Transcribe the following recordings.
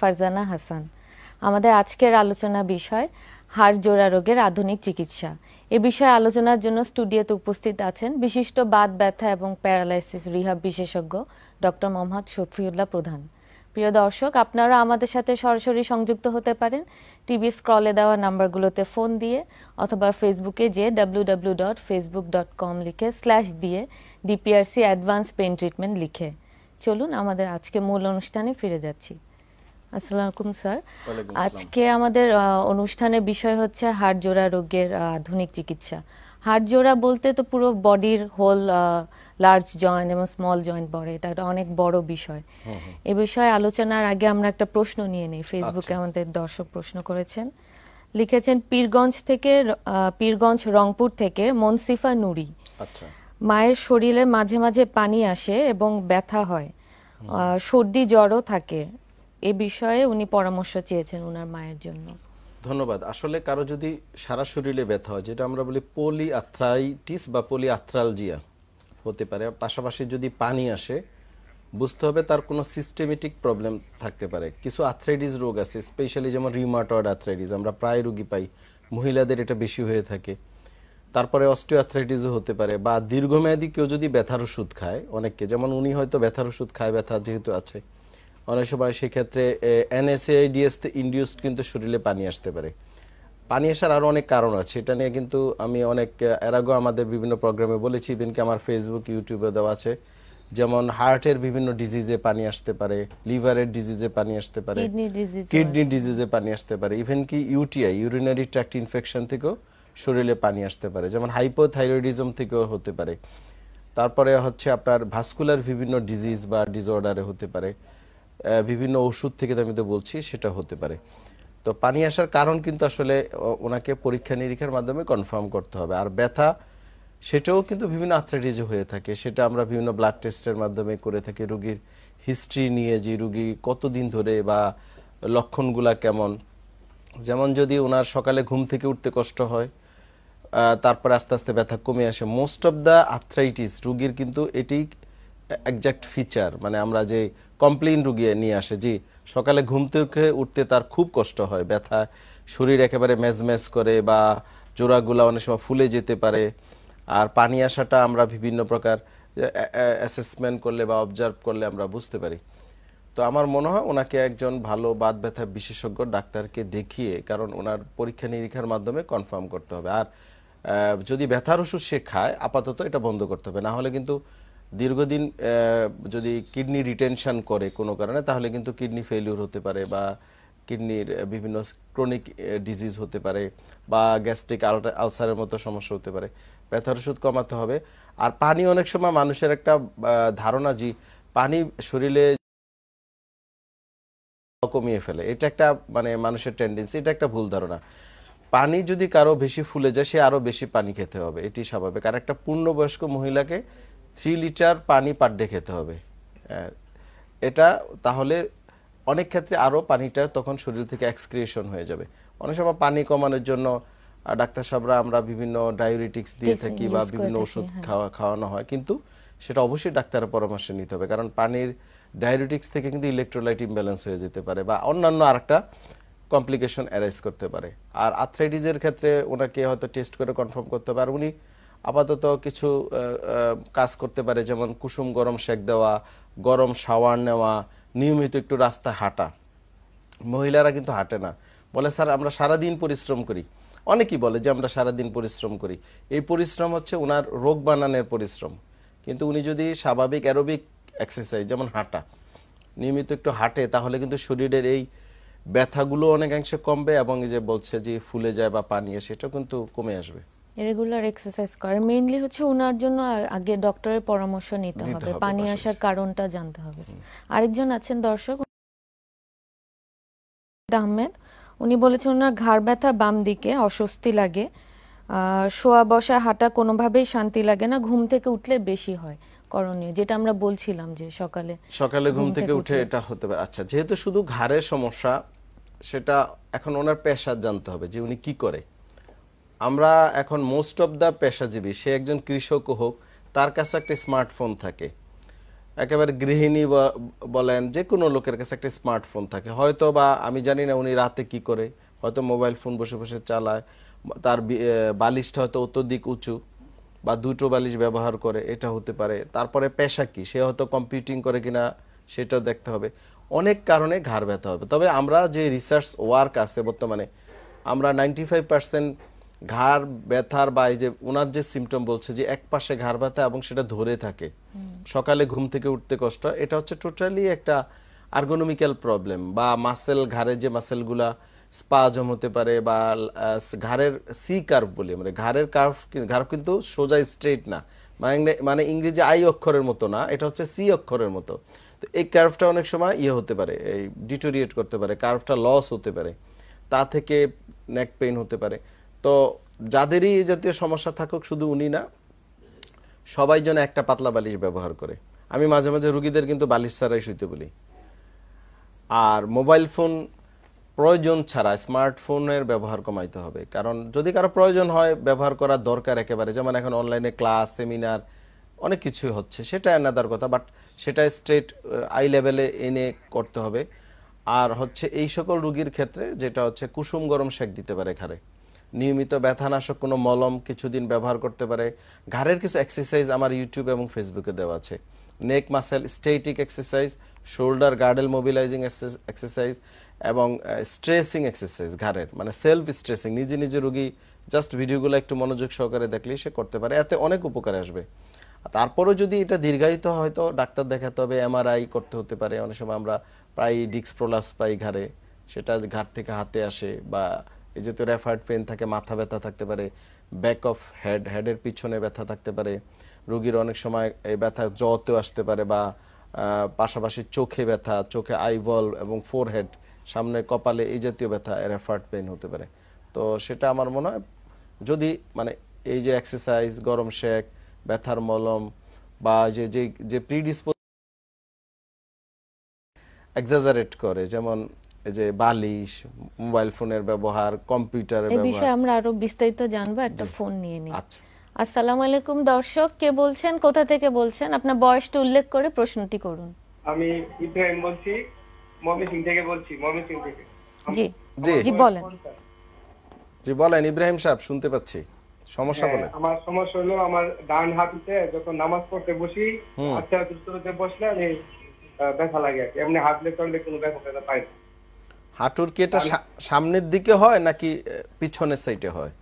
ফারজানা হাসান আমাদের আজকের আলোচনা বিষয় হাড় জোড়া রোগের আধুনিক চিকিৎসা এ বিষয়ে আলোচনার জন্য স্টুডিওতে উপস্থিত আছেন বিশিষ্ট বাদ ব্যথা এবং প্যারালাইসিস রিহাব বিশেষজ্ঞ ডক্টর মোহাম্মদ শফিউল্লাহ প্রধান প্রিয় দর্শক আপনারা আমাদের সাথে সরাসরি সংযুক্ত হতে পারেন টিভি স্ক্রলে দেওয়া নাম্বারগুলোতে ফোন দিয়ে অথবা ফেসবুকে যে W dot Facebook dot com লিখে স্ল্যাশ দিয়ে ডিপিআরসি অ্যাডভান্স পেন ট্রিটমেন্ট লিখে চলুন আমাদের আজকে মূল অনুষ্ঠানে ফিরে যাচ্ছি আসসালামাইকুম স্যার আজকে আমাদের অনুষ্ঠানের বিষয় হচ্ছে হাড় জোড়া রোগের আধুনিক চিকিৎসা হাড় জোড়া বলতে তো পুরো বডির হোল লার্জ জয়েন্ট এবং স্মল জয়েন্ট পড়ে এটা একটা অনেক বড় বিষয় এ বিষয়ে আলোচনার আগে আমরা একটা প্রশ্ন নিয়ে নিই ফেসবুকে আচ্ছা। আমাদের দর্শক প্রশ্ন করেছেন লিখেছেন পীরগঞ্জ থেকে পীরগঞ্জ রংপুর থেকে মনসিফা নুরি আচ্ছা। মায়ের শরীরে মাঝে মাঝে পানি আসে এবং ব্যথা হয় সর্দি জ্বরও থাকে এ বিষয়ে উনি পরামর্শ চেয়েছেন ওনার মায়ের জন্য ধন্যবাদ আসলে কারো যদি সারা শরীরে ব্যথা হয় যেটা আমরা বলি পলি আথ্রাইটিস বা পলি আথ্রালজিয়া হতে পারে পাশাপাশি যদি পানি আসে বুঝতে হবে তার কোনো সিস্টেমেটিক প্রবলেম থাকতে পারে কিছু আথ্রাইটিস রোগ আছে স্পেশালি যেমন রিমাটয়েড আথ্রাইটিস আমরা প্রায় রোগী পাই মহিলাদের এটা বেশি হয়ে থাকে তারপরে অস্টিওআথ্রাইটিসও হতে পারে বা দীর্ঘমেয়াদী কেউ যদি ব্যথার ওষুধ খায় অনেককে যেমন উনি হয়তো ব্যথার ওষুধ খায় ব্যথা যেহেতু আছে অনেক সময় সেক্ষেত্রে এনএসএআইডিএস ইন্ডিউসড কিন্তু শরীরে পানি আসতে পারে পানি আসার আরও অনেক কারণ আছে এটা নিয়ে কিন্তু আমি অনেক এর আগেও আমাদের বিভিন্ন প্রোগ্রামে বলেছি ইভেনকি আমার ফেসবুক ইউটিউবে দেওয়া আছে যেমন হার্টের বিভিন্ন ডিজিজে পানি আসতে পারে লিভারের ডিজিজে পানি আসতে পারে কিডনি ডিজিজে পানি আসতে পারে ইভেন কি ইউটিআই ইউরিনারি ট্র্যাক্ট ইনফেকশন থেকেও শরীরে পানি আসতে পারে যেমন হাইপোথাইরয়েডিজম থেকেও হতে পারে তারপরে হচ্ছে আপনার ভাস্কুলার বিভিন্ন ডিজিজ বা ডিসঅর্ডারে হতে পারে বিভিন্ন ওষুধ থেকে আমি তো বলছি সেটা হতে পারে তো পানি আসার কারণ কিন্তু আসলে ওনাকে পরীক্ষা নিরীক্ষার মাধ্যমে কনফার্ম করতে হবে আর ব্যথা সেটাও কিন্তু বিভিন্ন আর্থ্রাইটিসে হয়ে থাকে সেটা আমরা বিভিন্ন ব্লাড টেস্টের মাধ্যমে করে থাকি রুগীর হিস্ট্রি নিয়ে যে রুগী কতদিন ধরে বা লক্ষণগুলা কেমন যেমন যদি ওনার সকালে ঘুম থেকে উঠতে কষ্ট হয় তারপর আস্তে আস্তে ব্যথা কমে আসে মোস্ট অফ দ্য আর্থ্রাইটিস রুগীর কিন্তু এটি একজ্যাক্ট ফিচার মানে আমরা যে কমপ্লেন রুগিয়ে নিয়ে আসে জি সকালে ঘুম থেকে উঠতে তার খুব কষ্ট হয় ব্যথা শরীর একেবারে ম্যাজম্যাজ করে বা জোড়াগুলা অনেক সময় ফুলে যেতে পারে আর পানি আসাটা আমরা বিভিন্ন প্রকার অ্যাসেসমেন্ট করলে বা অবজার্ভ করলে আমরা বুঝতে পারি তো আমার মনে হয় ওনাকে একজন ভালো বাদ ব্যথা বিশেষজ্ঞ ডাক্তারকে দেখিয়ে কারণ ওনার পরীক্ষা নিরীক্ষার মাধ্যমে কনফার্ম করতে হবে আর যদি ব্যথার ওষুধ সে খায় আপাতত এটা বন্ধ করতে হবে না হলে কিন্তু দীর্ঘদিন যদি কিডনি রিটেনশন করে কোনো কারণে তাহলে কিন্তু কিডনি ফেলিওর হতে পারে বা কিডনির বিভিন্ন ক্রনিক ডিজিজ হতে পারে বা গ্যাস্ট্রিক আলসারের মতো সমস্যা হতে পারে ব্যথার ওষুধ কমাতে হবে আর পানি অনেক সময় মানুষের একটা ধারণা যে পানি শরীরে কমিয়ে ফেলে এটা একটা মানে মানুষের টেন্ডেন্সি এটা একটা ভুল ধারণা পানি যদি কারো বেশি ফুলে যায় সে আরও বেশি পানি খেতে হবে এটি স্বাভাবিক আর একটা পূর্ণবয়স্ক মহিলাকে থ্রি লিটার পানি পার ডে খেতে হবে এটা তাহলে অনেক ক্ষেত্রে আরও পানিটা তখন শরীর থেকে এক্সক্রিয়েশন হয়ে যাবে অনেক সময় পানি কমানোর জন্য ডাক্তার সাহেবরা আমরা বিভিন্ন ডায়াবেটিক্স দিয়ে থাকি বা বিভিন্ন ওষুধ হ্যাঁ। খাওয়া খাওয়ানো হয় কিন্তু সেটা অবশ্যই ডাক্তারের পরামর্শ নিতে হবে কারণ পানির ডায়াবেটিক্স থেকে কিন্তু ইলেকট্রোলাইট ইমব্যালেন্স হয়ে যেতে পারে বা অন্যান্য আরেকটা কমপ্লিকেশন অ্যারাইজ করতে পারে আর আর্থ্রাইটিসের ক্ষেত্রে ওনাকে হয়তো টেস্ট করে কনফার্ম করতে পারে উনি আপাতত কিছু কাজ করতে পারে যেমন কুসুম গরম সেক দেওয়া গরম শাওয়ার নেওয়া নিয়মিত একটু রাস্তা হাঁটা মহিলারা কিন্তু হাঁটে না বলে স্যার আমরা সারাদিন পরিশ্রম করি অনেকেই বলে যে আমরা সারাদিন পরিশ্রম করি এই পরিশ্রম হচ্ছে ওনার রোগ বানানোর পরিশ্রম কিন্তু উনি যদি স্বাভাবিক অ্যারোবিক এক্সারসাইজ যেমন হাঁটা নিয়মিত একটু হাঁটে তাহলে কিন্তু শরীরের এই ব্যথাগুলো অনেকাংশে কমবে এবং যে বলছে যে ফুলে যায় বা পানি আসে এটা কিন্তু কমে আসবে রেগুলার এক্সারসাইজ করে মেইনলি হচ্ছে ওনার জন্য আগে ডক্টরের পরামর্শ নিতে হবে পানি আসার কারণটা জানতে হবে আরেকজন আছেন দর্শক আহমেদ উনি বলেছেন ওনার ঘাড় ব্যথা বাম দিকে অস্বস্তি লাগে শোয়া বসা হাঁটা কোনোভাবেই শান্তি লাগে না ঘুম থেকে উঠলে বেশি হয় করণীয় যেটা আমরা বলছিলাম যে সকালে সকালে ঘুম থেকে উঠে এটা হতে পারে আচ্ছা যেহেতু শুধু ঘাড়ের সমস্যা সেটা এখন ওনার পেশা জানতে হবে যে উনি কি করে আমরা এখন মোস্ট অফ দ্য পেশাজীবী সে একজন কৃষক হোক তার কাছে একটা স্মার্টফোন থাকে একেবারে গৃহিণী বলেন যে কোনো লোকের কাছে একটা স্মার্টফোন থাকে হয়তো বা আমি জানি না উনি রাতে কি করে হয়তো মোবাইল ফোন বসে বসে চালায় তার বালিশটা হয়তো অত্যধিক উঁচু বা দুটো বালিশ ব্যবহার করে এটা হতে পারে তারপরে পেশা কি সে হয়তো কম্পিউটিং করে কিনা সেটা দেখতে হবে অনেক কারণে ঘাড় ব্যথা হবে তবে আমরা যে রিসার্চ ওয়ার্ক আছে বর্তমানে আমরা নাইনটি ফাইভ পার্সেন্ট ঘাড় ব্যথার বা এই যে ওনার যে সিমটম বলছে যে এক পাশে ঘাড় ব্যথা এবং সেটা ধরে থাকে সকালে ঘুম থেকে উঠতে কষ্ট এটা হচ্ছে টোটালি একটা আর্গোনমিক্যাল প্রবলেম বা মাসেল ঘাড়ের যে মাসেলগুলা স্পাজম হতে পারে বা ঘাড়ের সি কার্ভ বলি মানে ঘাড়ের কার্ভ ঘাড় কিন্তু সোজা স্ট্রেট না মানে, মানে ইংরেজি আই অক্ষরের মতো না এটা হচ্ছে সি অক্ষরের মতো তো এই কার্ভটা অনেক সময় ইয়ে হতে পারে এই ডিটোরিয়েট করতে পারে কার্ভটা লস হতে পারে তা থেকে নেক পেইন হতে পারে তো যাদেরই এই জাতীয় সমস্যা থাকুক শুধু উনি না সবাই যেন একটা পাতলা বালিশ ব্যবহার করে আমি মাঝে মাঝে রুগীদের কিন্তু বালিশ ছাড়াই শুইতে বলি আর মোবাইল ফোন প্রয়োজন ছাড়া স্মার্টফোনের ব্যবহার কমাইতে হবে কারণ যদি কারো প্রয়োজন হয় ব্যবহার করার দরকার একেবারে যেমন এখন অনলাইনে ক্লাস সেমিনার অনেক কিছুই হচ্ছে সেটা এনাদার কথা বাট সেটা স্ট্রেট আই লেভেলে এনে করতে হবে আর হচ্ছে এই সকল রুগীর ক্ষেত্রে যেটা হচ্ছে কুসুম গরম শেক দিতে পারে খারে নিয়মিত ব্যথানাশক কোনো মলম কিছুদিন ব্যবহার করতে পারে ঘাড়ের কিছু এক্সারসাইজ আমার ইউটিউব এবং ফেসবুকে দেওয়া আছে neck muscle static exercise shoulder girdle mobilising exercise এবং স্ট্রেসিং এক্সারসাইজ ঘাড়ের মানে সেলফ স্ট্রেসিং নিজে নিজে রুগী জাস্ট ভিডিওগুলো একটু মনোযোগ সহকারে দেখলেই সে করতে পারে এতে অনেক উপকার আসবে তারপরেও যদি এটা দীর্ঘায়িত হয়তো ডাক্তার দেখাতে হবে এমআরআই করতে হতে পারে অনেক সময় আমরা প্রায় ডিস্ক প্রলাপস পাই ঘাড়ে সেটা ঘাট থেকে হাতে আসে বা এই যেহেতু রেফার্ড পেন থাকে মাথা ব্যথা থাকতে পারে ব্যাক অফ হেড হেডের পিছনে ব্যথা থাকতে পারে রোগীর অনেক সময় এই ব্যথা জতেও আসতে পারে বা পাশাপাশি চোখে ব্যথা চোখে আইভল এবং ফোর হেড সামনে কপালে এই জাতীয় ব্যথা রেফার্ড পেন হতে পারে তো সেটা আমার মনে হয় যদি মানে এই যে এক্সারসাইজ গরম শেক ব্যথার মলম বা যে যে প্রিডিসপোজ এক্সাজারেট করে যেমন যে বালিশ মোবাইল ফোনের ব্যবহার কম্পিউটারের ব্যবহার এই বিষয়ে আমরা আরো বিস্তারিত জানবো একটা ফোন নিয়ে নিই আচ্ছা আসসালামু আলাইকুম দর্শক কে বলছেন কোথা থেকে বলছেন আপনার বয়সটা উল্লেখ করে প্রশ্নটি করুন আমি ইব্রাহিম বলছি ময়মনসিং থেকে বলছি ময়মনসিং থেকে জি জি বলেন জি বলেন ইব্রাহিম সাহেব শুনতে পাচ্ছি সমস্যা বলে হ্যাঁ, আমার সমস্যা হলো আমার ডান হাঁটুতে যখন নামাজ পড়তে বসি আচ্ছা দুস্তরতে আচ্ছা, আচ্ছা, আচ্ছা, বসলে আমি ব্যথা লাগে এমনি হাত লেখলে কোনো ব্যথা পাই না হাঁটুর কি এটা সামনের দিকে হয় নাকি পিছনের সাইডে হয়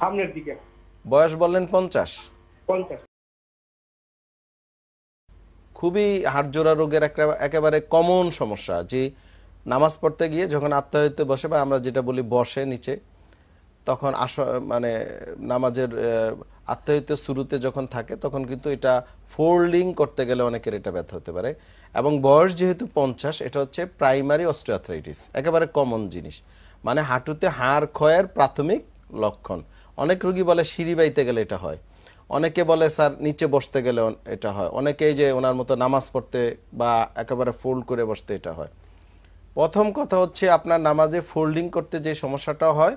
সামনের দিকে বয়স বললেন পঞ্চাশ খুবই খুবই জোড়া রোগের একটা একেবারে কমন সমস্যা যে নামাজ পড়তে গিয়ে যখন আত্মায়িত বসে বা আমরা যেটা বলি বসে নিচে তখন আস মানে নামাজের আত্মায়িত শুরুতে যখন থাকে তখন কিন্তু এটা ফোল্ডিং করতে গেলে অনেকের এটা ব্যথা হতে পারে এবং বয়স যেহেতু পঞ্চাশ এটা হচ্ছে প্রাইমারি অস্ট্রিয়াথ্রাইটিস একেবারে কমন জিনিস মানে হাঁটুতে হাড় ক্ষয়ের প্রাথমিক লক্ষণ অনেক রুগী বলে সিঁড়ি বাইতে গেলে এটা হয় অনেকে বলে স্যার নিচে বসতে গেলে এটা হয় অনেকেই যে ওনার মতো নামাজ পড়তে বা একেবারে ফোল্ড করে বসতে এটা হয় প্রথম কথা হচ্ছে আপনার নামাজে ফোল্ডিং করতে যে সমস্যাটা হয়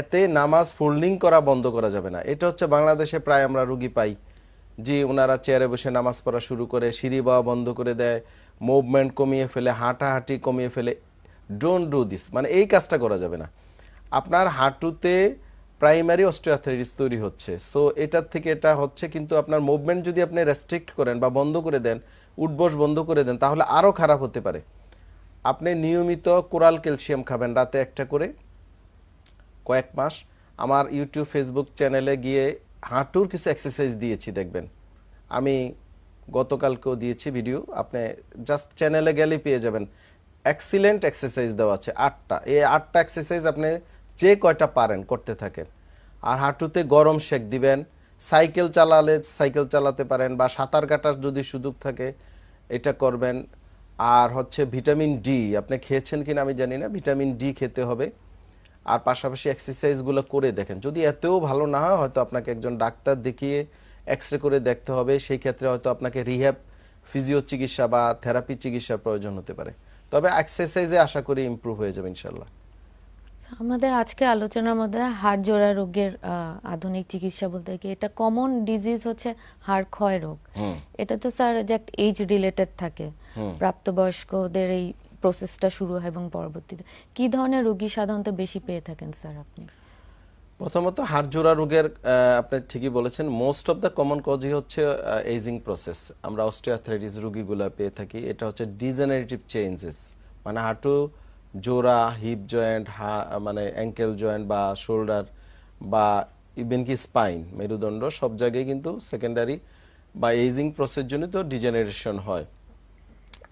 এতে নামাজ ফোল্ডিং করা বন্ধ করা যাবে না এটা হচ্ছে বাংলাদেশে প্রায় আমরা রুগী পাই যে ওনারা চেয়ারে বসে নামাজ পড়া শুরু করে সিঁড়ি বাওয়া বন্ধ করে দেয় মুভমেন্ট কমিয়ে ফেলে হাঁটাহাঁটি কমিয়ে ফেলে ডোন্ট ডু দিস মানে এই কাজটা করা যাবে না আপনার হাঁটুতে প্রাইমারি অস্টিওআর্থ্রাইটিস তৈরি হচ্ছে সো এটার থেকে এটা হচ্ছে কিন্তু আপনার মুভমেন্ট যদি আপনি রেস্ট্রিক্ট করেন বা বন্ধ করে দেন উঠবস বন্ধ করে দেন তাহলে আরও খারাপ হতে পারে আপনি নিয়মিত কোরাল ক্যালসিয়াম খাবেন রাতে একটা করে কয়েক মাস আমার ইউটিউব ফেসবুক চ্যানেলে গিয়ে হাঁটুর কিছু এক্সারসাইজ দিয়েছি দেখবেন আমি গতকালকেও দিয়েছি ভিডিও আপনি জাস্ট চ্যানেলে গেলেই পেয়ে যাবেন এক্সিলেন্ট এক্সারসাইজ দেওয়া আছে আটটা এই আটটা এক্সারসাইজ আপনি যে কয়টা পারেন করতে থাকেন আর হাঁটুতে গরম শেক দিবেন সাইকেল চালালে সাইকেল চালাতে পারেন বা সাঁতার কাটার যদি সুযোগ থাকে এটা করবেন আর হচ্ছে ভিটামিন ডি আপনি খেয়েছেন কিনা আমি জানি না ভিটামিন ডি খেতে হবে আর পাশাপাশি এক্সারসাইজগুলো করে দেখেন যদি এতেও ভালো না হয় হয়তো আপনাকে একজন ডাক্তার দেখিয়ে এক্স করে দেখতে হবে সেই ক্ষেত্রে হয়তো আপনাকে রিহ্যাব ফিজিও চিকিৎসা বা থেরাপি চিকিৎসার প্রয়োজন হতে পারে তবে এক্সারসাইজে আশা করি ইম্প্রুভ হয়ে যাবে ইনশাল্লাহ আমাদের আজকে আলোচনার মধ্যে হাড় জোড়া রোগের আধুনিক চিকিৎসা বলতে কি এটা কমন ডিজিজ হচ্ছে হাড় ক্ষয় রোগ এটা তো স্যার এজ রিলেটেড থাকে প্রাপ্তবয়স্কদের এই প্রসেসটা শুরু হয় এবং পরবর্তীতে কি ধরনের রোগী সাধারণত বেশি পেয়ে থাকেন স্যার আপনি প্রথমত হাড়জোড়া রোগের আপনি ঠিকই বলেছেন মোস্ট অফ দ্য কমন কজই হচ্ছে এজিং প্রসেস আমরা অস্টিওথ্রাইটিস রোগীগুলো পেয়ে থাকি এটা হচ্ছে ডিজেনারেটিভ চেঞ্জেস মানে হাঁটু জোড়া হিপ জয়েন্ট হা মানে অ্যাঙ্কেল জয়েন্ট বা শোল্ডার বা ইভেন কি স্পাইন মেরুদণ্ড সব জায়গায় কিন্তু সেকেন্ডারি বা এজিং প্রসেস তো ডিজেনারেশন হয়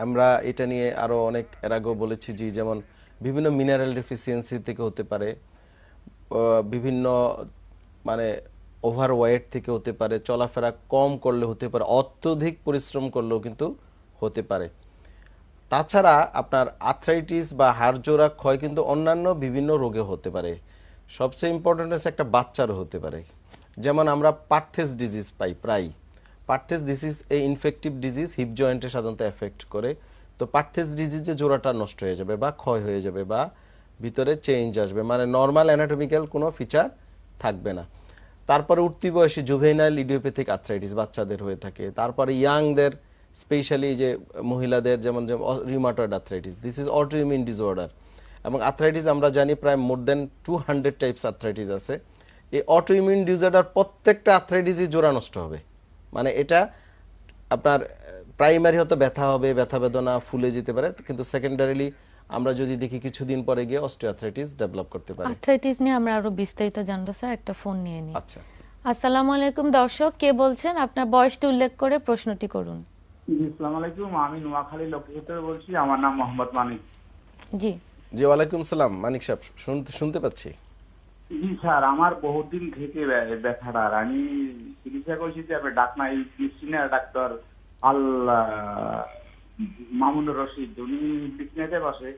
আমরা এটা নিয়ে আরও অনেক এর আগেও বলেছি যে যেমন বিভিন্ন মিনারেল ডেফিসিয়েন্সি থেকে হতে পারে বিভিন্ন মানে ওভার ওয়েট থেকে হতে পারে চলাফেরা কম করলে হতে পারে অত্যধিক পরিশ্রম করলেও কিন্তু হতে পারে তাছাড়া আপনার আর্থ্রাইটিস বা হাড়জোড়া ক্ষয় কিন্তু অন্যান্য বিভিন্ন রোগে হতে পারে সবচেয়ে ইম্পর্টেন্ট হচ্ছে একটা বাচ্চারও হতে পারে যেমন আমরা পার্থেস ডিজিজ পাই প্রায় পার্থেস ডিজিজ এই ইনফেক্টিভ ডিজিজ হিপ জয়েন্টে সাধারণত এফেক্ট করে তো পার্থেস ডিজিজে জোড়াটা নষ্ট হয়ে যাবে বা ক্ষয় হয়ে যাবে বা ভিতরে চেঞ্জ আসবে মানে নর্মাল অ্যানাটমিক্যাল কোনো ফিচার থাকবে না তারপরে উঠতি বয়সে জুভেনাইল ইডিওপ্যাথিক আর্থ্রাইটিস বাচ্চাদের হয়ে থাকে তারপরে ইয়াংদের স্পেশালি যে মহিলাদের যেমন যেমন rheumatoid arthritis this is auto immune disorder এবং আর্থ্রাইটিস আমরা জানি প্রায় more than two hundred types arthritis আছে এই অটো ইমিউন ডিসঅর্ডার প্রত্যেকটা আর্থ্রাইটিসই জোড়া নষ্ট হবে মানে এটা আপনার প্রাইমারি হয়তো ব্যথা হবে ব্যথা বেদনা ফুলে যেতে পারে কিন্তু সেকেন্ডারিলি আমরা যদি দেখি কিছুদিন পরে গিয়ে অস্টিওআর্থ্রাইটিস ডেভেলপ করতে পারে আর্থ্রাইটিস নিয়ে আমরা আরো বিস্তারিত জানবো স্যার একটা ফোন নিয়ে নিই আচ্ছা আসসালামু আলাইকুম দর্শক কে বলছেন আপনার বয়সটি উল্লেখ করে প্রশ্নটি করুন আসসালামু আলাইকুম আমি নোয়াখালী লোকেশন বলছি আমার নাম মোহাম্মদ মানিক জি জি ওয়ালাইকুম সালাম মানিক সাহেব শুনতে শুনতে পাচ্ছি জি স্যার আমার বহুদিন থেকে ব্যথাটা আর আমি চিকিৎসা করছি যে ডাক্তার আল মামুনুর রশিদ উনি বিছনাতে বসে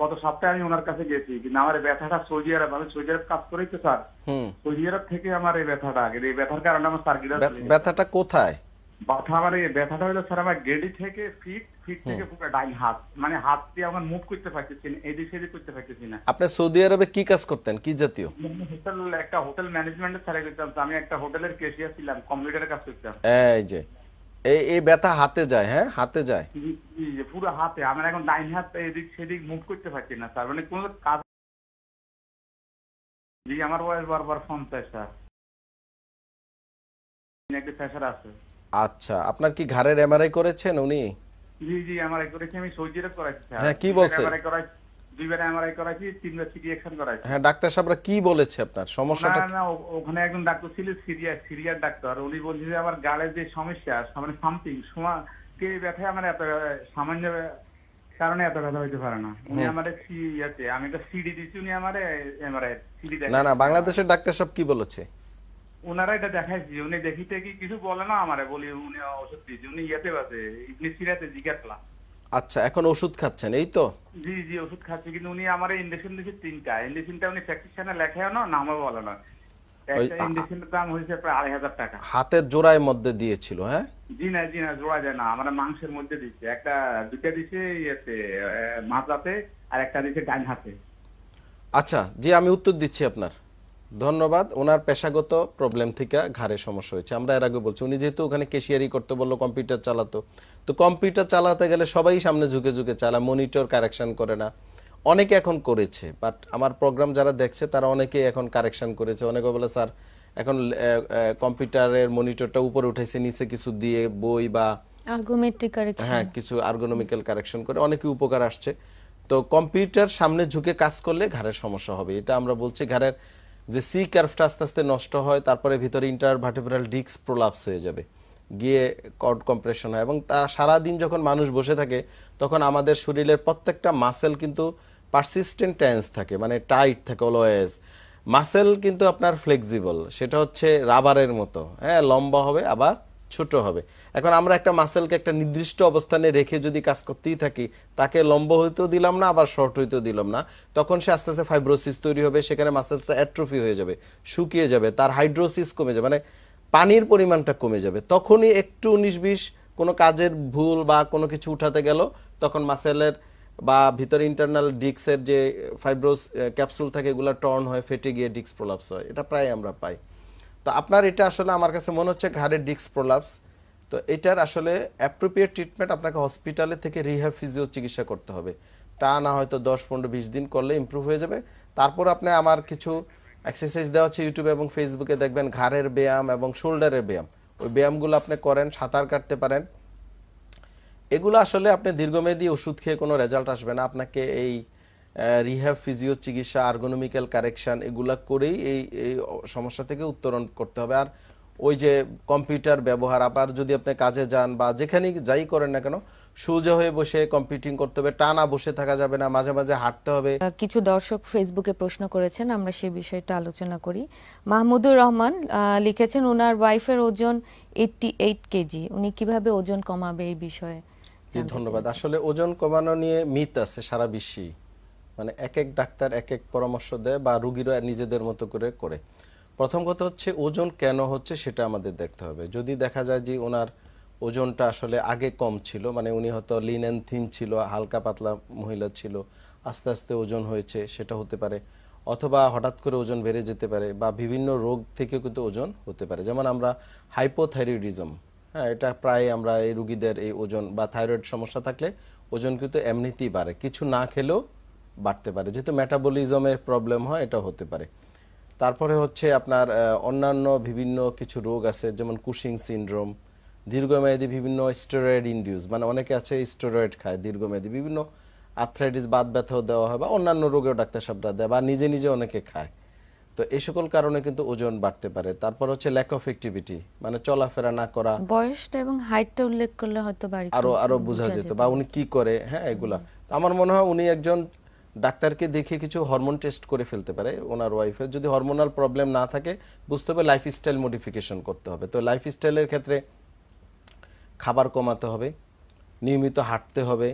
গত সপ্তাহে আমি ওনার কাছে গেছি কিন্তু আমার ব্যথাটা সৌদি আরব আমি সৌদি আরব কাজ করেই তো স্যার সৌদি আরব থেকে আমার এই ব্যথাটা এই ব্যথার কারণে আমার সার্কিট ব্যথাটা কোথায় ব্যথা আমার ব্যথাটা হলো স্যার আমার গেডি থেকে ফিট ফিট থেকে পুরো ডাইন হাত মানে হাত দিয়ে আমার মুভ করতে পারতেছি না এদিক সেদিক করতে পারতেছি না আপনি সৌদি আরবে কি কাজ করতেন কি জাতীয় হোটেল একটা হোটেল ম্যানেজমেন্টের স্যার করতাম আমি একটা হোটেলের ক্যাশিয়ার ছিলাম কম্পিউটারে কাজ করতাম এই যে এই এই ব্যথা হাতে যায় হ্যাঁ হাতে যায় পুরো হাতে আমার এখন ডাইন হাত এদিক সেদিক মুভ করতে পারছি না স্যার মানে কোনো কাজ জি আমার বয়স বারবার ফোন চাই স্যার একটা প্রেশার আছে আচ্ছা আপনার কি ঘাড়ের এমআরআই করেছেন উনি জি জি এমআরআই করেছি আমি সৌজিরে করাইছি হ্যাঁ কি বলছে এমআরআই করাইছি দুইবার এমআরআই করাইছি তিনবার সিটি অ্যাকশন করাইছি হ্যাঁ ডাক্তার সাহেবরা কি বলেছে আপনার সমস্যাটা না ওখানে একজন ডাক্তার ছিল সিরিয়া সিরিয়ার ডাক্তার উনি বলছে যে আমার গালে যে সমস্যা মানে সামথিং সময় কে ব্যথায় আমার এত সামান্য কারণে এত ব্যথা হইতে পারে না উনি আমারে সি ইয়াতে আমি তো সিডি দিছি উনি আমারে এমআরআই সিডি না না বাংলাদেশের ডাক্তার সব কি বলেছে ওনারা এটা দেখাইছি উনি দেখিতে কি কিছু বলে না আমারে বলি উনি ওষুধ দিয়েছে উনি ইয়েতে আছে ইবনে সিরাতে জিজ্ঞাসা আচ্ছা এখন ওষুধ খাচ্ছেন এই তো জি জি ওষুধ খাচ্ছে কিন্তু উনি আমার ইনজেকশন দিয়েছে তিনটা ইনজেকশনটা উনি প্র্যাকটিশনে লেখায় না নামও বলে না একটা ইনজেকশনের দাম হয়েছে প্রায় আড়াই হাজার টাকা হাতের জোড়ায় মধ্যে দিয়েছিল হ্যাঁ জি না জি না জোড়া যায় না আমরা মাংসের মধ্যে দিচ্ছে একটা দুটা দিছে ইয়েতে মাথাতে আর একটা দিছে ডান হাতে আচ্ছা জি আমি উত্তর দিচ্ছি আপনার ধন্যবাদ ওনার পেশাগত প্রবলেম থেকে ঘাড়ে সমস্যা হয়েছে আমরা এর আগে বলছি উনি যেহেতু ওখানে কেশিয়ারি করতে বললো কম্পিউটার চালাতো তো কম্পিউটার চালাতে গেলে সবাই সামনে ঝুঁকে ঝুঁকে চালা মনিটর কারেকশান করে না অনেকে এখন করেছে বাট আমার প্রোগ্রাম যারা দেখছে তারা অনেকেই এখন কারেকশান করেছে অনেকে বলে স্যার এখন কম্পিউটারের মনিটরটা উপরে উঠেছে নিচে কিছু দিয়ে বই বা হ্যাঁ কিছু আর্গোনমিক্যাল কারেকশন করে অনেকে উপকার আসছে তো কম্পিউটার সামনে ঝুঁকে কাজ করলে ঘাড়ের সমস্যা হবে এটা আমরা বলছি ঘাড়ের যে সি কার্ভটা আস্তে আস্তে নষ্ট হয় তারপরে ভিতরে ইন্টার ভার্টিব্রাল ডিস্ক প্রোলাপস হয়ে যাবে গিয়ে কর্ড কম্প্রেশন হয় এবং তা সারাদিন যখন মানুষ বসে থাকে তখন আমাদের শরীরের প্রত্যেকটা মাসেল কিন্তু পারসিস্টেন্ট টেন্স থাকে মানে টাইট থাকে অলওয়েজ মাসেল কিন্তু আপনার ফ্লেক্সিবল সেটা হচ্ছে রাবারের মতো হ্যাঁ লম্বা হবে আবার ছোট হবে এখন আমরা একটা মাসেলকে একটা নির্দিষ্ট অবস্থানে রেখে যদি কাজ করতেই থাকি তাকে লম্ব হইতেও দিলাম না আবার শর্ট হইতেও দিলাম না তখন সে আস্তে আস্তে ফাইব্রোসিস তৈরি হবে সেখানে মাসেলসটা অ্যাট্রোফি হয়ে যাবে শুকিয়ে যাবে তার হাইড্রোসিস কমে যাবে মানে পানির পরিমাণটা কমে যাবে তখনই একটু উনিশ বিশ কোনো কাজের ভুল বা কোনো কিছু উঠাতে গেল তখন মাসেলের বা ভিতরে ইন্টারনাল ডিস্কের যে ফাইব্রোস ক্যাপসুল থাকে এগুলো টর্ন হয় ফেটে গিয়ে ডিস্ক প্রলাপস হয় এটা প্রায় আমরা পাই তো আপনার এটা আসলে আমার কাছে মনে হচ্ছে ঘাড়ের ডিস্ক প্রলাপস তো এটার আসলে অ্যাপ্রোপ্রিয়েট ট্রিটমেন্ট আপনাকে হসপিটালে থেকে রিহ্যাব ফিজিও চিকিৎসা করতে হবে তা না হয়তো দশ পনেরো বিশ দিন করলে ইম্প্রুভ হয়ে যাবে তারপর আপনি আমার কিছু এক্সারসাইজ দেওয়া হচ্ছে ইউটিউবে এবং ফেসবুকে দেখবেন ঘাড়ের ব্যায়াম এবং শোল্ডারের ব্যায়াম ওই ব্যায়ামগুলো আপনি করেন সাঁতার কাটতে পারেন এগুলো আসলে আপনি দীর্ঘমেয়াদী ওষুধ খেয়ে কোনো রেজাল্ট আসবে না আপনাকে এই রিহ্যাব ফিজিও চিকিৎসা আর্গোনমিক্যাল কারেকশান এগুলো করেই এই এই সমস্যা থেকে উত্তরণ করতে হবে আর ওই যে কম্পিউটার ব্যবহার আবার যদি আপনি কাজে যান বা যেখানেই যাই করেন না কেন সোজা হয়ে বসে কম্পিউটিং করতে হবে টানা বসে থাকা যাবে না মাঝে মাঝে হাঁটতে হবে কিছু দর্শক ফেসবুকে প্রশ্ন করেছেন আমরা সেই বিষয়টা আলোচনা করি মাহমুদুর রহমান লিখেছেন ওনার ওয়াইফের ওজন এইটটি এইট কেজি উনি কিভাবে ওজন কমাবে এই বিষয়ে জি ধন্যবাদ আসলে ওজন কমানো নিয়ে মিথ আছে সারা বিশ্বেই মানে এক এক ডাক্তার এক এক পরামর্শ দেয় বা রুগীরা নিজেদের মতো করে করে প্রথম কথা হচ্ছে ওজন কেন হচ্ছে সেটা আমাদের দেখতে হবে যদি দেখা যায় যে ওনার ওজনটা আসলে আগে কম ছিল মানে উনি হয়তো লিন অ্যান্ড থিন ছিল হালকা পাতলা মহিলা ছিল আস্তে আস্তে ওজন হয়েছে সেটা হতে পারে অথবা হঠাৎ করে ওজন বেড়ে যেতে পারে বা বিভিন্ন রোগ থেকে কিন্তু ওজন হতে পারে যেমন আমরা হাইপোথাইরয়েডিজম হ্যাঁ এটা প্রায় আমরা এই রুগীদের এই ওজন বা থাইরয়েড সমস্যা থাকলে ওজন কিন্তু এমনিতেই বাড়ে কিছু না খেলেও বাড়তে পারে যেহেতু মেটাবলিজমের প্রবলেম হয় এটা হতে পারে তারপরে হচ্ছে আপনার অন্যান্য বিভিন্ন কিছু রোগ আছে যেমন কুশিং সিন্ড্রোম দীর্ঘমেয়াদী বিভিন্ন স্টেরয়েড ইন্ডিউস মানে অনেকে আছে স্টেরয়েড খায় দীর্ঘমেয়াদী বিভিন্ন আর্থ্রাইটিস বাদ ব্যথাও দেওয়া হয় বা অন্যান্য রোগেও ডাক্তার সাহেবরা দেয় বা নিজে নিজে অনেকে খায় তো এই সকল কারণে কিন্তু ওজন বাড়তে পারে তারপর হচ্ছে ল্যাক অফ অ্যাক্টিভিটি মানে চলাফেরা না করা বয়সটা এবং হাইটটা উল্লেখ করলে হয়তো বাড়ি আরো আরো বোঝা যেত বা উনি কি করে হ্যাঁ এগুলা আমার মনে হয় উনি একজন ডাক্তারকে দেখে কিছু হরমোন টেস্ট করে ফেলতে পারে ওনার ওয়াইফের যদি হরমোনাল প্রবলেম না থাকে বুঝতে হবে লাইফস্টাইল মডিফিকেশন করতে হবে তো লাইফস্টাইলের ক্ষেত্রে খাবার কমাতে হবে নিয়মিত হাঁটতে হবে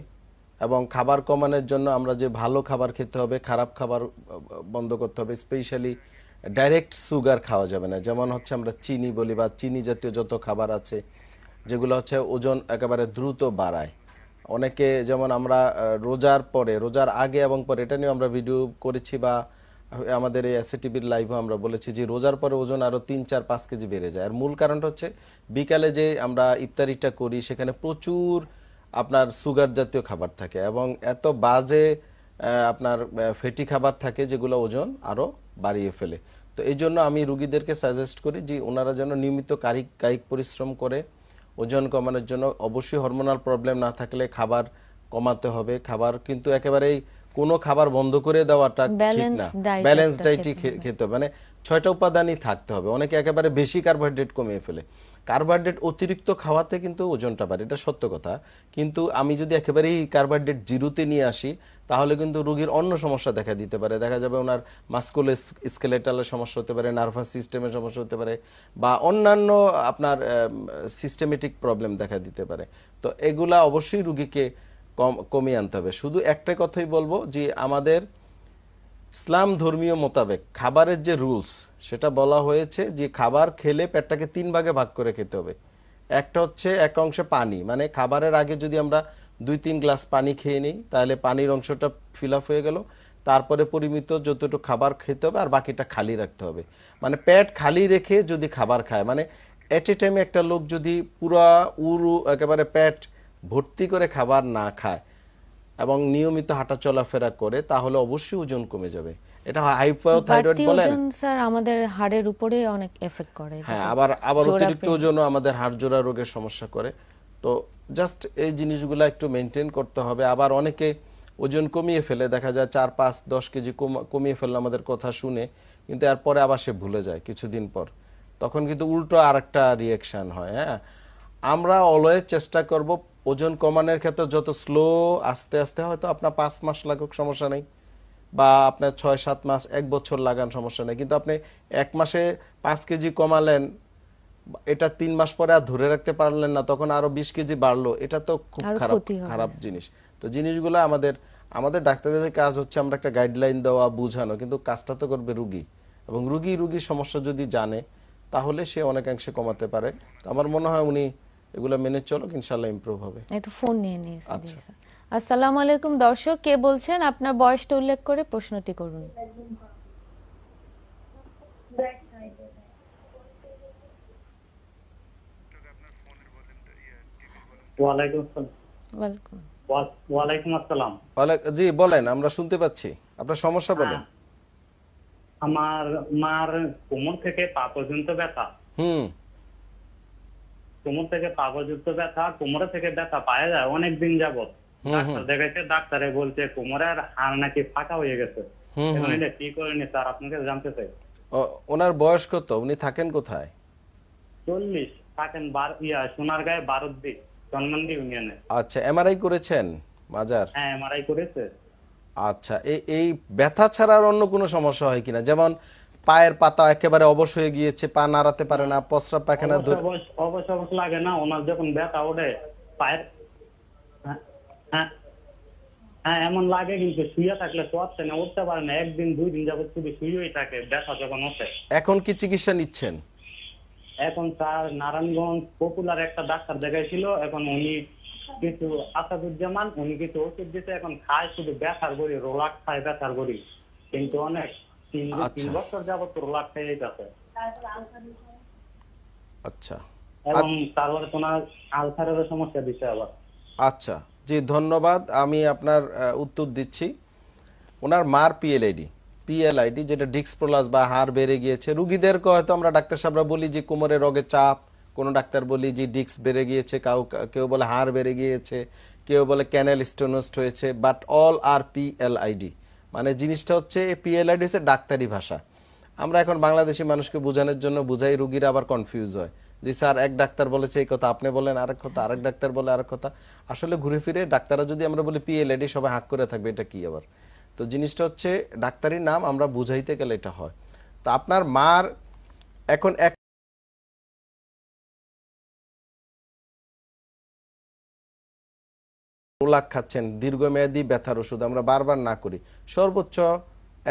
এবং খাবার কমানোর জন্য আমরা যে ভালো খাবার খেতে হবে খারাপ খাবার বন্ধ করতে হবে স্পেশালি ডাইরেক্ট সুগার খাওয়া যাবে না যেমন হচ্ছে আমরা চিনি বলি বা চিনি জাতীয় যত খাবার আছে যেগুলো হচ্ছে ওজন একেবারে দ্রুত বাড়ায় অনেকে যেমন আমরা রোজার পরে রোজার আগে এবং পরে এটা নিয়ে আমরা ভিডিও করেছি বা আমাদের এই এসএটিভির লাইভও আমরা বলেছি যে রোজার পরে ওজন আরও তিন চার পাঁচ কেজি বেড়ে যায় আর মূল কারণটা হচ্ছে বিকালে যে আমরা ইফতারিটা করি সেখানে প্রচুর আপনার সুগার জাতীয় খাবার থাকে এবং এত বাজে আপনার ফেটি খাবার থাকে যেগুলো ওজন আরও বাড়িয়ে ফেলে তো এই জন্য আমি রুগীদেরকে সাজেস্ট করি যে ওনারা যেন নিয়মিত কারিক কায়িক পরিশ্রম করে ওজন কমানোর জন্য অবশ্যই হরমোনাল প্রবলেম না থাকলে খাবার কমাতে হবে খাবার কিন্তু একেবারেই কোনো খাবার বন্ধ করে দেওয়াটা ঠিক না ব্যালেন্স ডায়েটই খেতে হবে মানে ছয়টা উপাদানই থাকতে হবে অনেকে একেবারে বেশি কার্বোহাইড্রেট কমিয়ে ফেলে কার্বোহাইড্রেট অতিরিক্ত খাওয়াতে কিন্তু ওজনটা বাড়ে এটা সত্য কথা কিন্তু আমি যদি একেবারেই কার্বোহাইড্রেট জিরোতে নিয়ে আসি তাহলে কিন্তু রোগীর অন্য সমস্যা দেখা দিতে পারে দেখা যাবে ওনার মাস্কুল স্কেলেটালের সমস্যা হতে পারে নার্ভাস সিস্টেমের সমস্যা হতে পারে বা অন্যান্য আপনার সিস্টেমেটিক প্রবলেম দেখা দিতে পারে তো এগুলা অবশ্যই রুগীকে কম কমিয়ে আনতে হবে শুধু একটা কথাই বলবো যে আমাদের ইসলাম ধর্মীয় মোতাবেক খাবারের যে রুলস সেটা বলা হয়েছে যে খাবার খেলে পেটটাকে তিন ভাগে ভাগ করে খেতে হবে একটা হচ্ছে এক অংশে পানি মানে খাবারের আগে যদি আমরা দুই তিন গ্লাস পানি খেয়ে নিই তাহলে পানির অংশটা ফিল হয়ে গেল তারপরে পরিমিত যতটুকু খাবার খেতে হবে আর বাকিটা খালি রাখতে হবে মানে পেট খালি রেখে যদি খাবার খায় মানে এট এ টাইমে একটা লোক যদি পুরা উরু একেবারে পেট ভর্তি করে খাবার না খায় এবং নিয়মিত হাঁটা চলাফেরা করে তাহলে অবশ্যই ওজন কমে যাবে এটা হাইপোথাইরয়েড বলেন ওজন স্যার আমাদের হাড়ের উপরে অনেক এফেক্ট করে হ্যাঁ আবার আবার অতিরিক্ত ওজন আমাদের হাড় জোড়া রোগের সমস্যা করে তো জাস্ট এই জিনিসগুলো একটু মেনটেন করতে হবে আবার অনেকে ওজন কমিয়ে ফেলে দেখা যায় চার পাঁচ দশ কেজি কমিয়ে ফেললে আমাদের কথা শুনে কিন্তু এরপরে আবার সে ভুলে যায় কিছুদিন পর তখন কিন্তু উল্টো আর একটা রিয়াকশান হয় হ্যাঁ আমরা অলওয়েজ চেষ্টা করব ওজন কমানোর ক্ষেত্রে যত স্লো আস্তে আস্তে হয়তো আপনার পাঁচ মাস লাগুক সমস্যা নেই বা আপনার ছয় সাত মাস এক বছর লাগান সমস্যা নেই কিন্তু আপনি এক মাসে পাঁচ কেজি কমালেন এটা তিন মাস পরে আর ধরে রাখতে পারলেন না তখন আরো বিশ কেজি বাড়লো এটা তো খুব খারাপ খারাপ জিনিস তো জিনিসগুলো আমাদের আমাদের ডাক্তারদের কাজ হচ্ছে আমরা একটা গাইডলাইন দেওয়া বোঝানো কিন্তু কাজটা তো করবে রুগী এবং রুগী রুগীর সমস্যা যদি জানে তাহলে সে অনেকাংশে কমাতে পারে তো আমার মনে হয় উনি এগুলো মেনে চলো ইনশাআল্লাহ ইমপ্রুভ হবে একটু ফোন নিয়ে নিই আচ্ছা আসসালামু আলাইকুম দর্শক কে বলছেন আপনার বয়সটা উল্লেখ করে প্রশ্নটি করুন হ্যাঁ। আমার মার কোমর থেকে পা পর্যন্ত ব্যথা কোমর থেকে পা পর্যন্ত ব্যথা কোমরে থেকে ব্যথা পায়ে যায় অনেক দিন যাবৎ ডাক্তার দেখাইছে ডাক্তারে বলছে কোমরের হাড় নাকি ফাটা হয়ে গেছে এখন এটা কি করেনি স্যার আপনাকে জানতে চাই ওনার বয়স কত উনি থাকেন কোথায় চল্লিশ থাকেন বার ইয়া সোনারগাঁয়ে বারদ্দি চন্দনদি ইউনিয়নে আচ্ছা এমআরআই করেছেন মাজার হ্যাঁ এমআরআই করেছে আচ্ছা এই ব্যথা ছাড়া আর অন্য কোনো সমস্যা হয় কিনা যেমন পায়ের পাতা একেবারে অবশ হয়ে গিয়েছে পা নাড়াতে পারে না প্রস্রাব পায়খানা অবশ্য লাগে না ওনার যখন ব্যথা ওঠে পায়ের হ্যাঁ, হ্যাঁ, হ্যাঁ এমন লাগে কিন্তু শুয়ে থাকলে না উঠতে পারে না একদিন দুই দিন যাবত শুধু শুয়েই থাকে ব্যথা যখন ওঠে এখন কি চিকিৎসা নিচ্ছেন এখন তার নারায়ণগঞ্জ পপুলার একটা ডাক্তার দেখাইছিল এখন উনি কিছু আসাদুজ্জামান উনি কিছু ওষুধ দিতে এখন খায় শুধু ব্যথার করি রোলাক খায় ব্যথার করি কিন্তু অনেক আচ্ছা।, আচ্ছা।, মানে আচ্ছা জি ধন্যবাদ আমি আপনার উত্তর দিচ্ছি ওনার মার পিএলআইডি পিএলআইডি যেটা প্রলাস বা হার বেড়ে গিয়েছে রুগীদেরকে হয়তো আমরা ডাক্তার সাহেবরা বলি যে কোমরে রোগের চাপ কোনো ডাক্তার বলি যে ডিক্স বেড়ে গিয়েছে কাউ কেউ বলে হাড় বেড়ে গিয়েছে কেউ বলে ক্যানেল স্টোনস্ট হয়েছে বাট অল আর পিএলআইডি মানে জিনিসটা হচ্ছে পিএলআইডিস এর ডাক্তারি ভাষা আমরা এখন বাংলাদেশি মানুষকে বোঝানোর জন্য বুঝাই রুগীরা আবার কনফিউজ হয় যে স্যার এক ডাক্তার বলেছে এই কথা আপনি বলেন আরেক কথা আরেক ডাক্তার বলে আরেক কথা আসলে ঘুরে ফিরে ডাক্তাররা যদি আমরা বলি পিএলআইডি সবাই হাক করে থাকবে এটা কি আবার তো জিনিসটা হচ্ছে ডাক্তারির নাম আমরা বুঝাইতে গেলে এটা হয় তো আপনার মার এখন এক প্রোলাক খাচ্ছেন দীর্ঘমেয়াদী ব্যথার ওষুধ আমরা বারবার না করি সর্বোচ্চ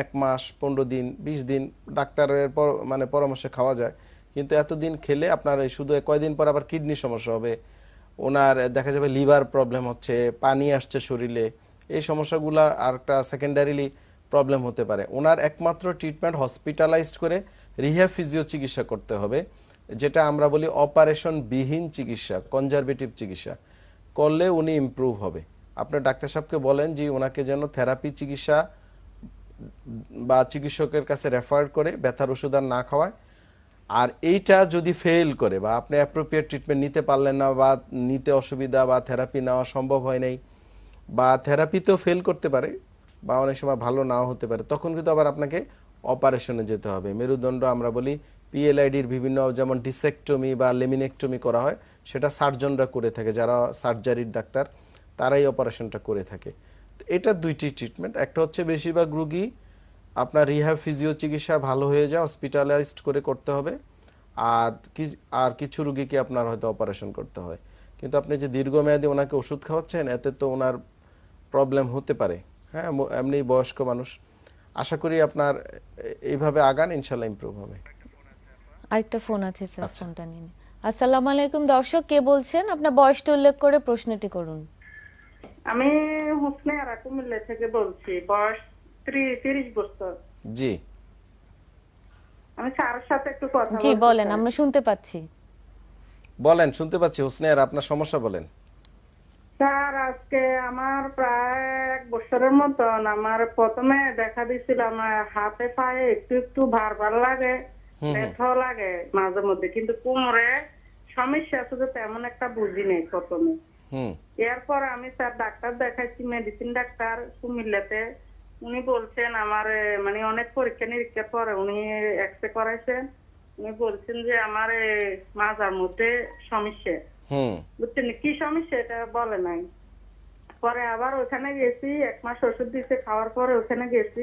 এক মাস পনেরো দিন ২০ দিন ডাক্তারের পর মানে পরামর্শে খাওয়া যায় কিন্তু এতদিন খেলে আপনার এই শুধু কয়দিন পর আবার কিডনি সমস্যা হবে ওনার দেখা যাবে লিভার প্রবলেম হচ্ছে পানি আসছে শরীরে এই সমস্যাগুলো আর একটা সেকেন্ডারিলি প্রবলেম হতে পারে ওনার একমাত্র ট্রিটমেন্ট হসপিটালাইজড করে রিহে ফিজিও চিকিৎসা করতে হবে যেটা আমরা বলি অপারেশন বিহীন চিকিৎসা কনজারভেটিভ চিকিৎসা করলে উনি ইম্প্রুভ হবে আপনার ডাক্তার সাহেবকে বলেন যে ওনাকে যেন থেরাপি চিকিৎসা বা চিকিৎসকের কাছে রেফার করে ব্যথার ওষুধ আর না খাওয়ায় আর এইটা যদি ফেল করে বা আপনি অ্যাপ্রোপ্রিয়েট ট্রিটমেন্ট নিতে পারলেন না বা নিতে অসুবিধা বা থেরাপি নেওয়া সম্ভব হয় নাই বা থেরাপিতেও ফেল করতে পারে বা অনেক সময় ভালো নাও হতে পারে তখন কিন্তু আবার আপনাকে অপারেশনে যেতে হবে মেরুদণ্ড আমরা বলি পিএলআইডির বিভিন্ন যেমন ডিসেক্টোমি বা লেমিনেক্টোমি করা হয় সেটা সার্জনরা করে থাকে যারা সার্জারির ডাক্তার তারাই অপারেশনটা করে থাকে এটা দুইটি ট্রিটমেন্ট একটা হচ্ছে বেশিরভাগ রুগী আপনার রিহ্যাব ফিজিও চিকিৎসা ভালো হয়ে যায় হসপিটালাইজড করে করতে হবে আর কি আর কিছু রুগীকে আপনার হয়তো অপারেশন করতে হয় কিন্তু আপনি যে দীর্ঘমেয়াদী ওনাকে ওষুধ খাওয়াচ্ছেন এতে তো ওনার প্রবলেম হতে পারে হ্যাঁ এমনি বয়স্ক মানুষ আশা করি আপনার এইভাবে আগান ইনশাল্লাহ ইমপ্রুভ হবে আরেকটা ফোন আছে স্যার আচ্ছা। ফোনটা নিন আসসালামু আলাইকুম দর্শক কে বলছেন আপনার বয়সটা উল্লেখ করে প্রশ্নটি করুন আমি হোসনে আর কুমিল্লা থেকে বলছি বয়স তিরিশ বছর জি আমি স্যারের সাথে একটু কথা জি বলেন আমরা শুনতে পাচ্ছি বলেন শুনতে পাচ্ছি হোসনে আর আপনার সমস্যা বলেন স্যার আজকে আমার প্রায় এক বছরের মতন আমার প্রথমে দেখা দিয়েছিল আমার হাতে পায়ে একটু একটু ভার ভার লাগে ব্যথাও লাগে মাঝে মধ্যে কিন্তু কোমরে সমস্যা আছে যে তেমন একটা বুঝি নেই প্রথমে এরপর আমি স্যার ডাক্তার দেখাইছি মেডিসিন ডাক্তার কুমিল্লাতে উনি বলছেন আমার মানে অনেক পরীক্ষা নিরীক্ষার পরে উনি এক্সরে করাইছেন উনি বলছেন যে আমার মাজার মধ্যে সমস্যা বুঝছেন কি সমস্যা এটা বলে নাই পরে আবার ওখানে গেছি এক মাস ওষুধ দিছে খাওয়ার পরে ওখানে গেছি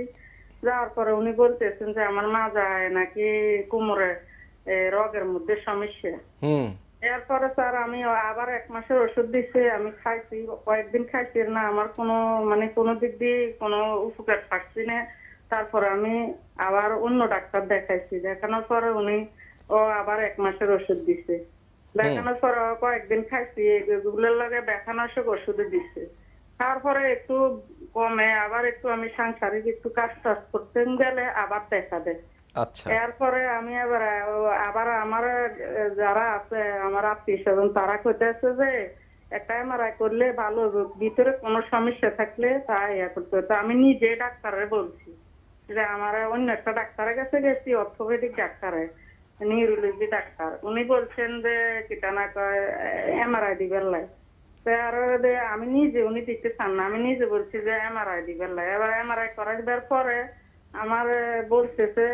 যাওয়ার পরে উনি বলতেছেন যে আমার মা যায় নাকি কোমরে রোগের মধ্যে সমস্যা এরপরে স্যার আমি আবার এক মাসের ওষুধ দিছি আমি খাইছি কয়েকদিন খাইছি না আমার কোনো মানে কোনো দিক দিয়ে কোনো উপকার পাচ্ছি না তারপর আমি আবার অন্য ডাক্তার দেখাইছি দেখানোর পরে উনি ও আবার এক মাসের ওষুধ দিছে দেখানোর পর কয়েকদিন খাইছি এগুলোর লাগে দেখানোর ওষুধ দিছে তারপরে একটু কমে আবার একটু আমি সাংসারিক একটু কাজ টাজ করতে গেলে আবার দেখা দেয় আচ্ছা এরপরে আমি আবার আবার আমার যারা আছে আমার আত্মীয় স্বজন তারা আছে যে একটা এমআরআই করলে ভালো ভিতরে কোনো সমস্যা থাকলে তা ইয়া করতে তো আমি নিজে ডাক্তারে বলছি যে আমার অন্য একটা ডাক্তারের কাছে গেছি অর্থোপেডিক ডাক্তারে নিউরোলজি ডাক্তার উনি বলছেন যে কিটা এম কয় আই দিবেন লাগে আমি নিজে উনি দিতে চান না আমি নিজে বলছি যে এমআরআই দিবেন না এবার এমআরআই পরে আমার বলতেছে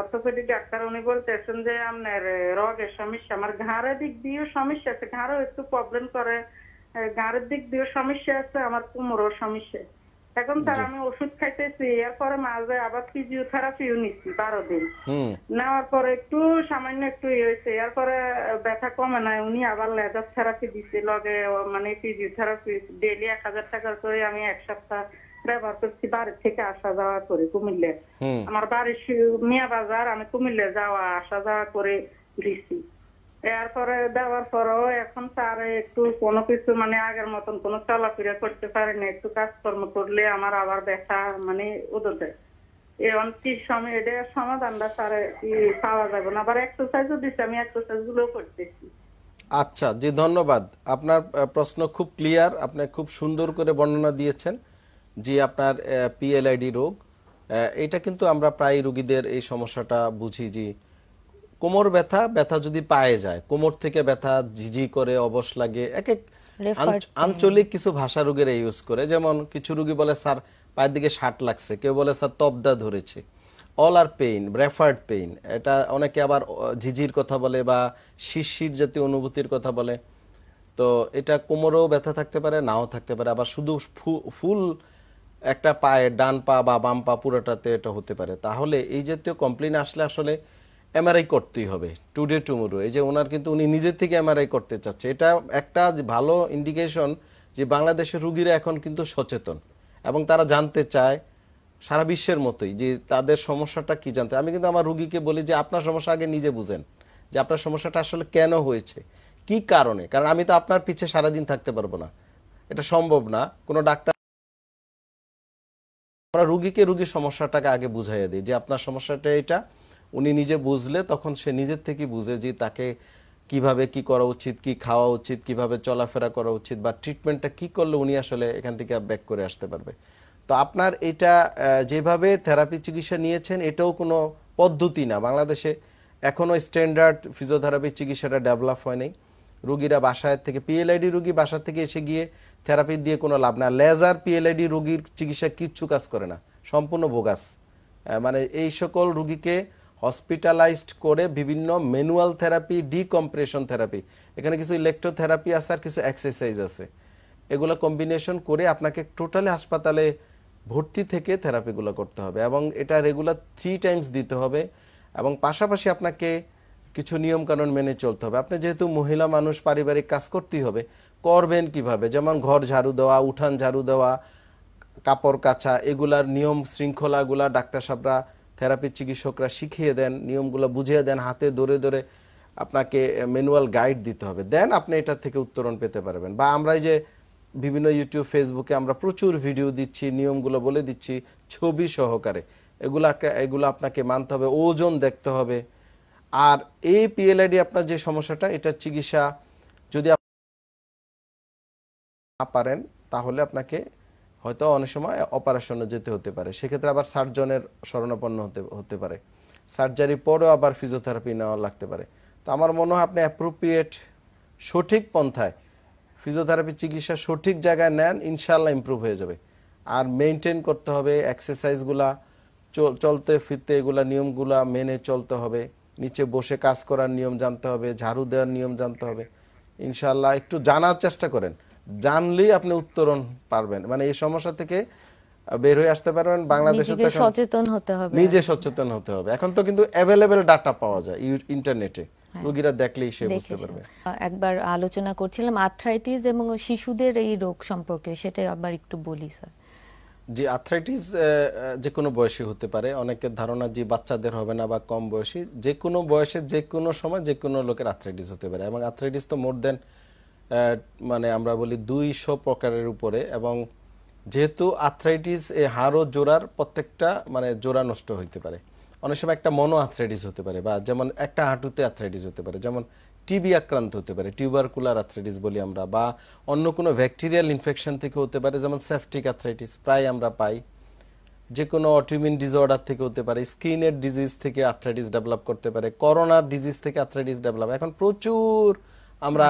অর্থোপেডিক ডাক্তার উনি বলতেছেন যে আপনার রগের সমস্যা আমার ঘাড়ের দিক দিয়েও সমস্যা আছে ঘাড়ও একটু প্রবলেম করে ঘাড়ের দিক দিয়েও সমস্যা আছে আমার কোমরও সমস্যা এখন স্যার আমি ওষুধ খাইতেছি এরপরে মাঝে আবার ফিজিওথেরাপিও নিচ্ছি বারো দিন নেওয়ার পরে একটু সামান্য একটু ইয়ে হয়েছে এরপরে ব্যথা কমে নাই উনি আবার লেজার থেরাপি দিচ্ছে লগে মানে ফিজিওথেরাপি ডেলি এক হাজার টাকা করে আমি এক সপ্তাহ ব্যবহার করছি বাড়ি থেকে আসা যাওয়া করে কুমিল্লে আমার বাড়ির মিয়া বাজার আমি কুমিল্লে যাওয়া আসা যাওয়া করে দিছি এরপরে দেওয়ার পরেও এখন স্যার একটু কোনো কিছু মানে আগের মতন কোনো চলাফেরা করতে পারে না একটু কাজকর্ম করলে আমার আবার ব্যথা মানে উদতে এখন কি সময় এটা সমাধানটা স্যার পাওয়া যাবে না আবার এক্সারসাইজও দিচ্ছি আমি এক্সারসাইজ গুলো করতেছি আচ্ছা জি ধন্যবাদ আপনার প্রশ্ন খুব ক্লিয়ার আপনি খুব সুন্দর করে বর্ণনা দিয়েছেন যে আপনার পিএলআইডি রোগ এটা কিন্তু আমরা প্রায় রুগীদের এই সমস্যাটা বুঝি যে কোমর ব্যথা ব্যথা যদি পায়ে যায় কোমর থেকে ব্যথা ঝিঝি করে অবশ লাগে এক এক আঞ্চলিক কিছু ভাষা রোগের ইউজ করে যেমন কিছু রুগী বলে স্যার পায়ের দিকে ষাট লাগছে কেউ বলে স্যার তবদা ধরেছে অল আর পেইন রেফার্ড পেইন এটা অনেকে আবার ঝিঝির কথা বলে বা শিরশির জাতীয় অনুভূতির কথা বলে তো এটা কোমরেও ব্যথা থাকতে পারে নাও থাকতে পারে আবার শুধু ফুল একটা পায়ে ডান পা বা বাম পা পুরোটাতে এটা হতে পারে তাহলে এই জাতীয় কমপ্লেন আসলে আসলে এমআরআই করতেই হবে টুডে টুমোরো এই যে ওনার কিন্তু উনি নিজের থেকে এমআরআই করতে চাচ্ছে এটা একটা ভালো ইন্ডিকেশন যে বাংলাদেশের রুগীরা এখন কিন্তু সচেতন এবং তারা জানতে চায় সারা বিশ্বের মতোই যে তাদের সমস্যাটা কি জানতে আমি কিন্তু আমার রুগীকে বলি যে আপনার সমস্যা আগে নিজে বুঝেন যে আপনার সমস্যাটা আসলে কেন হয়েছে কি কারণে কারণ আমি তো আপনার পিছে সারাদিন থাকতে পারবো না এটা সম্ভব না কোনো ডাক্তার আমরা রুগীকে রুগীর সমস্যাটাকে আগে বুঝাইয়া দিই যে আপনার সমস্যাটা এটা উনি নিজে বুঝলে তখন সে নিজের থেকে বুঝে যে তাকে কিভাবে কি করা উচিত কি খাওয়া উচিত কিভাবে চলাফেরা করা উচিত বা ট্রিটমেন্টটা কি করলে উনি আসলে এখান থেকে ব্যাক করে আসতে পারবে তো আপনার এটা যেভাবে থেরাপি চিকিৎসা নিয়েছেন এটাও কোনো পদ্ধতি না বাংলাদেশে এখনও স্ট্যান্ডার্ড ফিজিওথেরাপি চিকিৎসাটা ডেভেলপ হয়নি রুগীরা বাসায় থেকে পিএলআইডি রুগী বাসা থেকে এসে গিয়ে থেরাপি দিয়ে কোনো লাভ না লেজার পিএলআইডি রুগীর চিকিৎসা কিচ্ছু কাজ করে না সম্পূর্ণ বোগাস মানে এই সকল রুগীকে হসপিটালাইজড করে বিভিন্ন ম্যানুয়াল থেরাপি ডিকম্প্রেশন থেরাপি এখানে কিছু ইলেকট্রোথেরাপি আছে আর কিছু এক্সারসাইজ আছে এগুলো কম্বিনেশন করে আপনাকে টোটালি হাসপাতালে ভর্তি থেকে থেরাপিগুলো করতে হবে এবং এটা রেগুলার থ্রি টাইমস দিতে হবে এবং পাশাপাশি আপনাকে কিছু নিয়মকানুন মেনে চলতে হবে আপনি যেহেতু মহিলা মানুষ পারিবারিক কাজ করতেই হবে করবেন কিভাবে যেমন ঘর ঝাড়ু দেওয়া উঠান ঝাড়ু দেওয়া কাপড় কাছা এগুলার নিয়ম শৃঙ্খলাগুলা ডাক্তার সাহেবরা থেরাপির চিকিৎসকরা শিখিয়ে দেন নিয়মগুলো বুঝিয়ে দেন হাতে ধরে ধরে আপনাকে ম্যানুয়াল গাইড দিতে হবে দেন আপনি এটা থেকে উত্তরণ পেতে পারবেন বা আমরা যে বিভিন্ন ইউটিউব ফেসবুকে আমরা প্রচুর ভিডিও দিচ্ছি নিয়মগুলো বলে দিচ্ছি ছবি সহকারে এগুলাকে এগুলো আপনাকে মানতে হবে ওজন দেখতে হবে আর এই পিএলআইডি আপনার যে সমস্যাটা এটার চিকিৎসা যদি পারেন তাহলে আপনাকে হয়তো অনেক সময় অপারেশনে যেতে হতে পারে সেক্ষেত্রে আবার সার্জনের শরণাপন্ন হতে হতে পারে সার্জারি পরেও আবার ফিজিওথেরাপি নেওয়া লাগতে পারে তো আমার মনে হয় আপনি অ্যাপ্রোপ্রিয়েট সঠিক পন্থায় ফিজিওথেরাপি চিকিৎসা সঠিক জায়গায় নেন ইনশাল্লাহ ইম্প্রুভ হয়ে যাবে আর মেনটেন করতে হবে এক্সারসাইজগুলা চলতে ফিরতে এগুলা নিয়মগুলা মেনে চলতে হবে নিচে বসে কাজ করার নিয়ম জানতে হবে ঝাড়ু দেওয়ার নিয়ম জানতে হবে ইনশাল্লাহ একটু জানার চেষ্টা করেন জানলেই আপনি উত্তরণ পারবেন মানে এই সমস্যা থেকে বের হয়ে আসতে পারবেন বাংলাদেশে সচেতন হতে হবে নিজে সচেতন হতে হবে এখন তো কিন্তু অ্যাভেলেবেল ডাটা পাওয়া যায় ইন্টারনেটে হ্যাঁ। রোগীরা দেখলেই সে বুঝতে পারবে একবার আলোচনা করছিলাম আর্থ্রাইটিস এবং শিশুদের এই রোগ সম্পর্কে সেটা আবার একটু বলি স্যার আর্থ্রাইটিস যে কোনো বয়সে হতে পারে অনেকের ধারণা যে বাচ্চাদের হবে না বা কম বয়সী যে কোনো বয়সে যে কোনো সময় যে কোনো লোকের আর্থ্রাইটিস হতে পারে এবং আর্থ্রাইটিস তো মোর দেন মানে আমরা বলি দুইশো প্রকারের উপরে এবং যেহেতু আর্থ্রাইটিস এ হাড়ও ও জোড়ার প্রত্যেকটা মানে জোড়া নষ্ট হইতে পারে অনেক সময় একটা মনো আর্থ্রাইটিস হতে পারে বা যেমন একটা হাঁটুতে আর্থ্রাইটিস হতে পারে যেমন টিবি আক্রান্ত হতে পারে টিউবারকুলার আর্থ্রাইটিস বলি আমরা বা অন্য কোনো ব্যাকটেরিয়াল ইনফেকশন থেকে হতে পারে যেমন সেফটিক আর্থ্রাইটিস প্রায় আমরা পাই যে কোনো অটিউমিন ডিসঅর্ডার থেকে হতে পারে স্কিনের ডিজিজ থেকে আর্থ্রাইটিস ডেভেলপ করতে পারে করোনার ডিজিজ থেকে আর্থ্রাইটিস ডেভেলপ এখন প্রচুর আমরা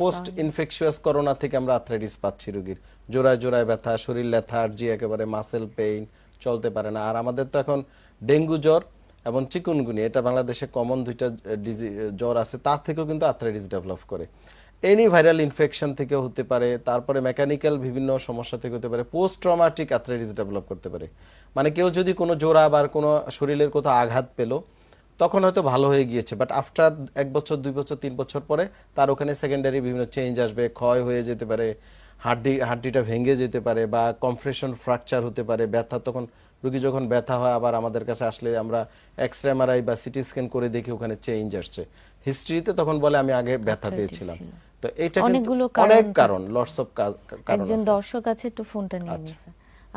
পোস্ট ইনফেকশিয়াস করোনা থেকে আমরা আর্থ্রাইটিস পাচ্ছি রোগীর জোড়ায় জোড়ায় ব্যথা শরীর লেথার্জি একেবারে মাসেল পেইন চলতে পারে না আর আমাদের তো এখন ডেঙ্গু জ্বর এবং চিকুনগুনি এটা বাংলাদেশে কমন দুইটা ডিজি জ্বর আছে তার থেকেও কিন্তু আর্থ্রাইটিস ডেভেলপ করে এনি ভাইরাল ইনফেকশন থেকে হতে পারে তারপরে মেকানিক্যাল বিভিন্ন সমস্যা থেকে হতে পারে পোস্ট ট্রমাটিক আর্থ্রাইটিস ডেভেলপ করতে পারে মানে কেউ যদি কোনো জোড়া বা কোনো শরীরের কোথাও আঘাত পেলো তখন হয়তো ভালো হয়ে গিয়েছে বাট আফটার এক বছর দুই বছর তিন বছর পরে তার ওখানে সেকেন্ডারি বিভিন্ন চেঞ্জ আসবে ক্ষয় হয়ে যেতে পারে হাড্ডি হাড্ডিটা ভেঙে যেতে পারে বা কম্প্রেশন ফ্র্যাকচার হতে পারে ব্যথা তখন রুগী যখন ব্যথা হয় আবার আমাদের কাছে আসলে আমরা এক্স রে এমআরআই বা সিটি স্ক্যান করে দেখি ওখানে চেঞ্জ আসছে হিস্ট্রিতে তখন বলে আমি আগে ব্যথা পেয়েছিলাম তো এইটা অনেকগুলো অনেক কারণ লটস অফ কারণ একজন দর্শক আছে একটু ফোনটা নিয়ে আচ্ছা।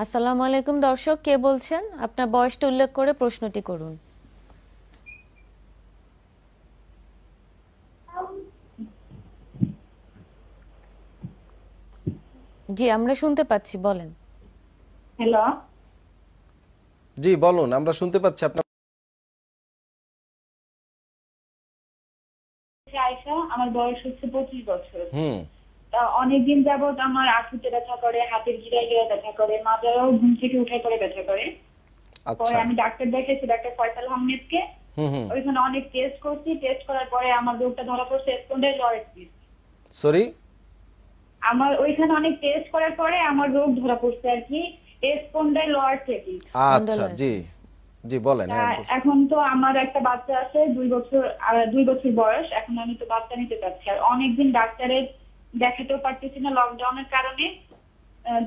আসসালামু আলাইকুম দর্শক কে বলছেন আপনার বয়সটা উল্লেখ করে প্রশ্নটি করুন জি আমরা শুনতে পাচ্ছি বলেন হ্যালো জি বলুন আমরা শুনতে পাচ্ছি আপনার আমার বয়স হচ্ছে পঁচিশ বছর হুম অনেকদিন যাবৎ আমার আঁকুতে ব্যথা করে হাতের গিরায় গিরায় ব্যথা করে মাজারাও ঘুম থেকে উঠে করে ব্যথা করে আচ্ছা। পরে আমি ডাক্তার দেখেছি ডাক্তার ফয়সাল আহমেদকে ওইখানে অনেক টেস্ট করছি টেস্ট করার পরে আমার রোগটা ধরা পড়ছে স্পন্ডাইলাইটিস সরি আমার ওইখানে অনেক টেস্ট করার পরে আমার রোগ ধরা পড়ছে আর কি আচ্ছা জি জি বলেন হ্যাঁ, এখন তো আমার একটা বাচ্চা আছে দুই বছর দুই বছর বয়স এখন আমি তো বাচ্চা নিতে পারছি আর অনেকদিন ডাক্তারের দেখাতেও পারতেছি না লকডাউনের কারণে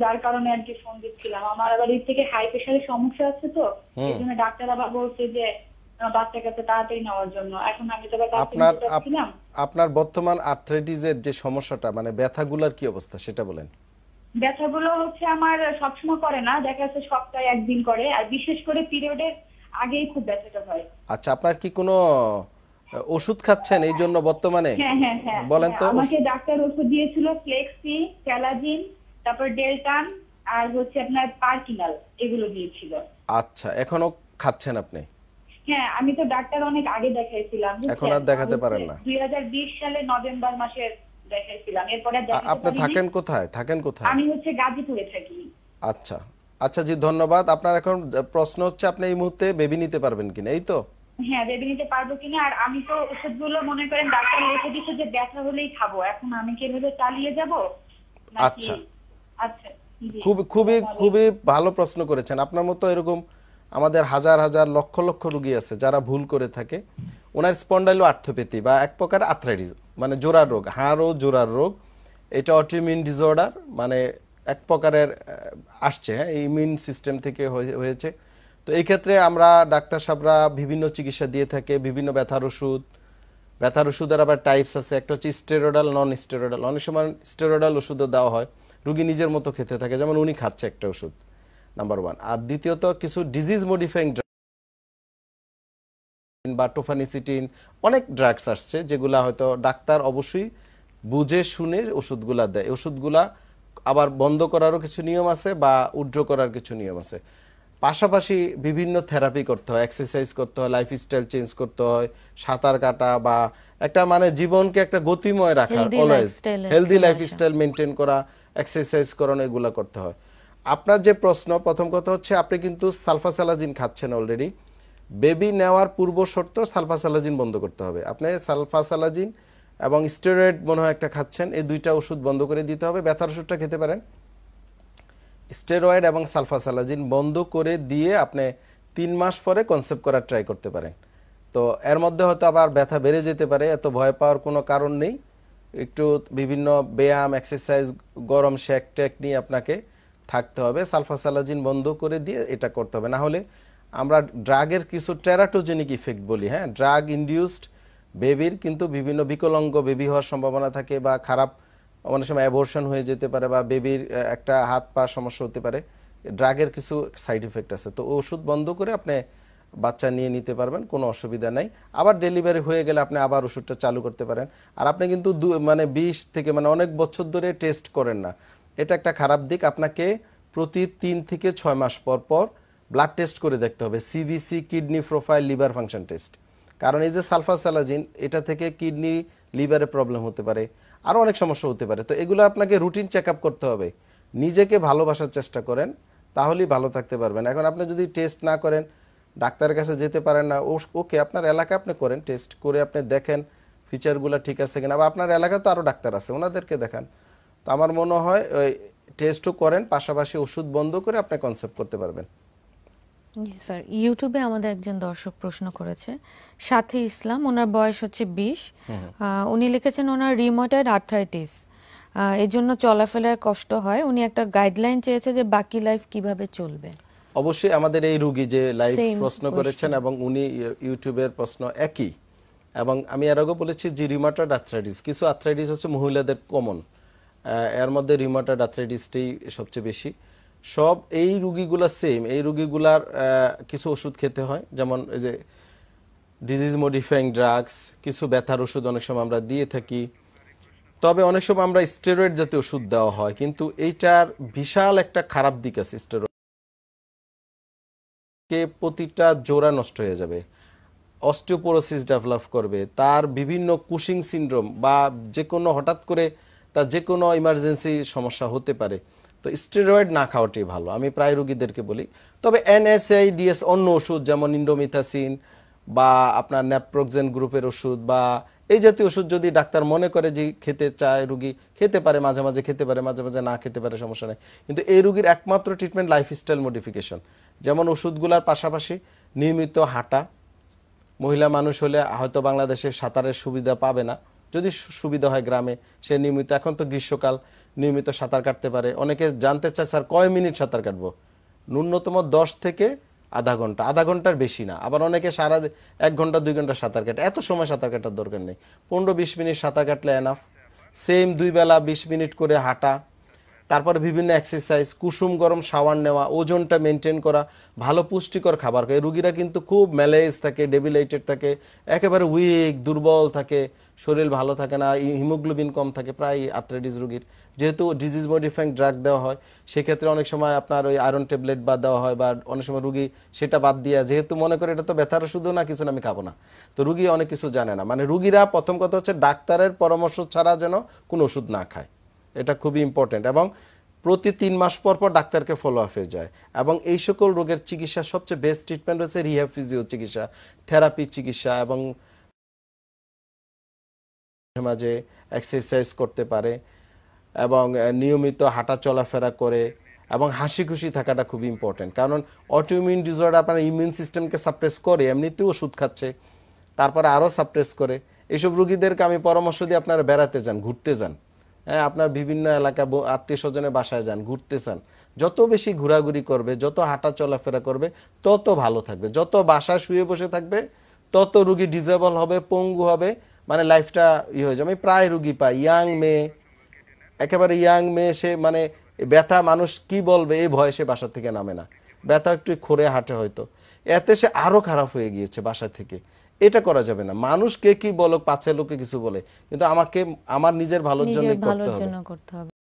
যার কারণে আর কি ফোন দিচ্ছিলাম আমার আবার এর থেকে হাই প্রেশারের সমস্যা আছে তো এই জন্য ডাক্তার আবার বলছে যে বাচ্চা কাছে তাড়াতাড়ি নেওয়ার জন্য এখন আমি তো আবার আপনার আপনার বর্তমান আর্থ্রাইটিসের যে সমস্যাটা মানে ব্যথাগুলোর কি অবস্থা সেটা বলেন ব্যথাগুলো হচ্ছে আমার সবসময় করে না দেখা যাচ্ছে সপ্তাহে একদিন করে আর বিশেষ করে পিরিয়ডের আগেই খুব ব্যথাটা হয় আচ্ছা আপনার কি কোনো ওষুধ খাচ্ছেন এই জন্য বর্তমানে হ্যাঁ, হ্যাঁ, হ্যাঁ, বলেন তো আমাকে ডাক্তার ওষুধ দিয়েছিল ফ্লেক্সি ক্যালাজিন তারপর ডেলটান আর হচ্ছে আপনার পার্কিনাল এগুলো দিয়েছিল আচ্ছা এখনো খাচ্ছেন আপনি হ্যাঁ আমি তো ডাক্তার অনেক আগে দেখাইছিলাম এখন আর দেখাতে পারেন না 2020 সালে নভেম্বর মাসে দেখাইছিলাম এরপরে আপনি থাকেন কোথায় থাকেন কোথায় আমি হচ্ছে গাজীপুরে থাকি আচ্ছা আচ্ছা জি ধন্যবাদ আপনার এখন প্রশ্ন হচ্ছে আপনি এই মুহূর্তে বেবি নিতে পারবেন কিনা এই তো হ্যাঁ বেবি নিতে পারবো কিনা আর আমি তো ওষুধগুলো মনে করেন ডাক্তার লিখে দিয়েছে যে ব্যথা হলেই খাবো এখন আমি কি এভাবে চালিয়ে যাব আচ্ছা আচ্ছা খুব খুবই খুবই ভালো প্রশ্ন করেছেন আপনার মতো এরকম আমাদের হাজার হাজার লক্ষ লক্ষ রুগী আছে যারা ভুল করে থাকে ওনার স্পন্ডাইল আর্থোপ্যাথি বা এক প্রকার আথরাইটিস মানে জোড়ার রোগ হাড় ও জোড়ার রোগ এটা অটিমিউন ডিসঅর্ডার মানে এক প্রকারের আসছে হ্যাঁ ইমিউন সিস্টেম থেকে হয়েছে তো এই ক্ষেত্রে আমরা ডাক্তার সাহেবরা বিভিন্ন চিকিৎসা দিয়ে থাকে বিভিন্ন ব্যথার ওষুধ ব্যথার ওষুধের আবার টাইপস আছে একটা হচ্ছে স্টেরোডাল নন স্টেরোডাল অনেক সময় স্টেরোডাল ওষুধও দেওয়া হয় রুগী নিজের মতো খেতে থাকে যেমন উনি খাচ্ছে একটা ওষুধ নাম্বার ওয়ান আর দ্বিতীয়ত কিছু ডিজিজ মডিফাইং বা টোফানিসিটিন অনেক ড্রাগস আসছে যেগুলা হয়তো ডাক্তার অবশ্যই বুঝে শুনে ওষুধগুলা দেয় ওষুধগুলা আবার বন্ধ করারও কিছু নিয়ম আছে বা উড্র করার কিছু নিয়ম আছে পাশাপাশি বিভিন্ন থেরাপি করতে হয় এক্সারসাইজ করতে হয় লাইফস্টাইল চেঞ্জ করতে হয় সাঁতার কাটা বা একটা মানে জীবনকে একটা গতিময় রাখা অলওয়েজ হেলদি লাইফস্টাইল মেনটেন করা এক্সারসাইজ করানো এগুলো করতে হয় আপনার যে প্রশ্ন প্রথম কথা হচ্ছে আপনি কিন্তু সালফাসালাজিন খাচ্ছেন অলরেডি বেবি নেওয়ার পূর্ব শর্ত সালফাসালাজিন বন্ধ করতে হবে আপনি সালফাসালাজিন এবং স্টেরয়েড মনে হয় একটা খাচ্ছেন এই দুইটা ওষুধ বন্ধ করে দিতে হবে ব্যথার ওষুধটা খেতে পারেন স্টেরয়েড এবং সালফাসালাজিন বন্ধ করে দিয়ে আপনি তিন মাস পরে কনসেপ্ট করার ট্রাই করতে পারেন তো এর মধ্যে হয়তো আবার ব্যথা বেড়ে যেতে পারে এত ভয় পাওয়ার কোনো কারণ নেই একটু বিভিন্ন ব্যায়াম এক্সারসাইজ গরম শেক টেক নিয়ে আপনাকে থাকতে হবে সালফাসালাজিন বন্ধ করে দিয়ে এটা করতে হবে না হলে আমরা ড্রাগের কিছু টেরাটোজেনিক ইফেক্ট বলি হ্যাঁ ড্রাগ ইন্ডিউসড বেবির কিন্তু বিভিন্ন বিকলঙ্গ বেবি হওয়ার সম্ভাবনা থাকে বা খারাপ অনেক সময় অ্যাবর্শন হয়ে যেতে পারে বা বেবির একটা হাত পা সমস্যা হতে পারে ড্রাগের কিছু সাইড ইফেক্ট আছে তো ওষুধ বন্ধ করে আপনি বাচ্চা নিয়ে নিতে পারবেন কোনো অসুবিধা নাই আবার ডেলিভারি হয়ে গেলে আপনি আবার ওষুধটা চালু করতে পারেন আর আপনি কিন্তু মানে বিশ থেকে মানে অনেক বছর ধরে টেস্ট করেন না এটা একটা খারাপ দিক আপনাকে প্রতি তিন থেকে ছয় মাস পর পর ব্লাড টেস্ট করে দেখতে হবে CBC kidney profile liver function test কারণ এই যে সালফার স্যালাজিন এটা থেকে কিডনি লিভারে প্রবলেম হতে পারে আরও অনেক সমস্যা হতে পারে তো এগুলো আপনাকে রুটিন চেক করতে হবে নিজেকে ভালোবাসার চেষ্টা করেন তাহলেই ভালো থাকতে পারবেন এখন আপনি যদি টেস্ট না করেন ডাক্তারের কাছে যেতে পারেন না ওকে আপনার এলাকা আপনি করেন টেস্ট করে আপনি দেখেন ফিচারগুলো ঠিক আছে কিনা বা আপনার এলাকা তো আরও ডাক্তার আছে ওনাদেরকে দেখান তো আমার মনে হয় ওই টেস্টও করেন পাশাপাশি ওষুধ বন্ধ করে আপনি কনসেপ্ট করতে পারবেন স্যার ইউটিউবে আমাদের একজন দর্শক প্রশ্ন করেছে সাথে ইসলাম ওনার বয়স হচ্ছে বিশ উনি লিখেছেন ওনার রিমোটেড আর্থাইটিস এর জন্য চলাফেরার কষ্ট হয় উনি একটা গাইডলাইন চেয়েছে যে বাকি লাইফ কিভাবে চলবে অবশ্যই আমাদের এই রুগী যে লাইভ প্রশ্ন করেছেন এবং উনি ইউটিউবের প্রশ্ন একই এবং আমি এর আগে বলেছি যে রিমোটেড আর্থ্রাইটিস কিছু আর্থ্রাইটিস হচ্ছে মহিলাদের কমন এর মধ্যে রিউমাটয়েড আর্থ্রাইটিসটি সবচেয়ে বেশি সব এই রুগীগুলা সেম এই রুগীগুলার কিছু ওষুধ খেতে হয় যেমন এই যে ডিজিজ মডিফাইং ড্রাগস কিছু ব্যথার ওষুধ অনেক সময় আমরা দিয়ে থাকি তবে অনেক সময় আমরা স্টেরয়েড জাতীয় ওষুধ দেওয়া হয় কিন্তু এইটার বিশাল একটা খারাপ দিক আছে স্টেরয়েডকে প্রতিটা জোড়া নষ্ট হয়ে যাবে অস্টিওপোরোসিস ডেভেলপ করবে তার বিভিন্ন কুশিং সিন্ড্রোম বা যে কোনো হঠাৎ করে তার যে কোনো ইমার্জেন্সি সমস্যা হতে পারে তো স্টেরয়েড না খাওয়াটাই ভালো আমি প্রায় রুগীদেরকে বলি তবে ডিএস অন্য ওষুধ যেমন ইন্ডোমিথাসিন বা আপনার ন্যাপ্রোক্সেন গ্রুপের ওষুধ বা এই জাতীয় ওষুধ যদি ডাক্তার মনে করে যে খেতে চায় রুগী খেতে পারে মাঝে মাঝে খেতে পারে মাঝে মাঝে না খেতে পারে সমস্যা নেই কিন্তু এই রুগীর একমাত্র ট্রিটমেন্ট লাইফস্টাইল মডিফিকেশন যেমন ওষুধগুলার পাশাপাশি নিয়মিত হাঁটা মহিলা মানুষ হলে হয়তো বাংলাদেশে সাঁতারের সুবিধা পাবে না যদি সুবিধা হয় গ্রামে সে নিয়মিত এখন তো গ্রীষ্মকাল নিয়মিত সাঁতার কাটতে পারে অনেকে জানতে চায় স্যার কয় মিনিট সাঁতার কাটবো ন্যূনতম দশ থেকে আধা ঘন্টা আধা ঘন্টার বেশি না আবার অনেকে সারা এক ঘন্টা দুই ঘন্টা সাঁতার কাটে এত সময় সাঁতার কাটার দরকার নেই পনেরো বিশ মিনিট সাঁতার কাটলে এনাফ সেম দুই বেলা বিশ মিনিট করে হাঁটা তারপরে বিভিন্ন এক্সারসাইজ কুসুম গরম শাওয়ার নেওয়া ওজনটা মেনটেন করা ভালো পুষ্টিকর খাবার খায় রুগীরা কিন্তু খুব ম্যালেজ থাকে ডেবিলাইটেড থাকে একেবারে উইক দুর্বল থাকে শরীর ভালো থাকে না হিমোগ্লোবিন কম থাকে প্রায় আর্থ্রাইটিস রোগীর যেহেতু ডিজিজ মডিফাইং ড্রাগ দেওয়া হয় সেক্ষেত্রে অনেক সময় আপনার ওই আয়রন ট্যাবলেট বা দেওয়া হয় বা অনেক সময় রুগী সেটা বাদ দিয়ে যেহেতু মনে করে এটা তো ব্যথার শুধু না কিছু না আমি খাবো না তো রুগী অনেক কিছু জানে না মানে রুগীরা প্রথম কথা হচ্ছে ডাক্তারের পরামর্শ ছাড়া যেন কোনো ওষুধ না খায় এটা খুবই ইম্পর্টেন্ট এবং প্রতি তিন মাস পর পর ডাক্তারকে ফলো আপে যায় এবং এই সকল রোগের চিকিৎসা সবচেয়ে বেস্ট ট্রিটমেন্ট রয়েছে রিহ্যাব চিকিৎসা থেরাপি চিকিৎসা এবং মাঝে এক্সারসাইজ করতে পারে এবং নিয়মিত হাঁটা চলাফেরা করে এবং হাসি খুশি থাকাটা খুব ইম্পর্টেন্ট কারণ অটোইমিউন ডিসঅর্ডার আপনার ইমিউন সিস্টেমকে সাপ্রেস করে এমনিতেও ওষুধ খাচ্ছে তারপরে আরও সাপ্রেস করে এইসব রুগীদেরকে আমি পরামর্শ দিয়ে আপনারা বেড়াতে যান ঘুরতে যান হ্যাঁ আপনার বিভিন্ন এলাকা আত্মীয় স্বজনের বাসায় যান ঘুরতে চান যত বেশি ঘোরাঘুরি করবে যত হাঁটা চলাফেরা করবে তত ভালো থাকবে যত বাসায় শুয়ে বসে থাকবে তত রুগী ডিজেবল হবে পঙ্গু হবে মানে লাইফটা ইয়ে হয়ে যায় আমি প্রায় রুগী পাই ইয়াং মেয়ে একেবারে ইয়াং মেয়ে সে মানে ব্যথা মানুষ কি বলবে এই ভয়ে সে বাসা থেকে নামে না ব্যথা একটু খোরে হাঁটে হয়তো এতে সে আরও খারাপ হয়ে গিয়েছে বাসা থেকে এটা করা যাবে না মানুষ কে কি বলো পাঁচের লোকে কিছু বলে কিন্তু আমাকে আমার নিজের ভালোর জন্য করতে হবে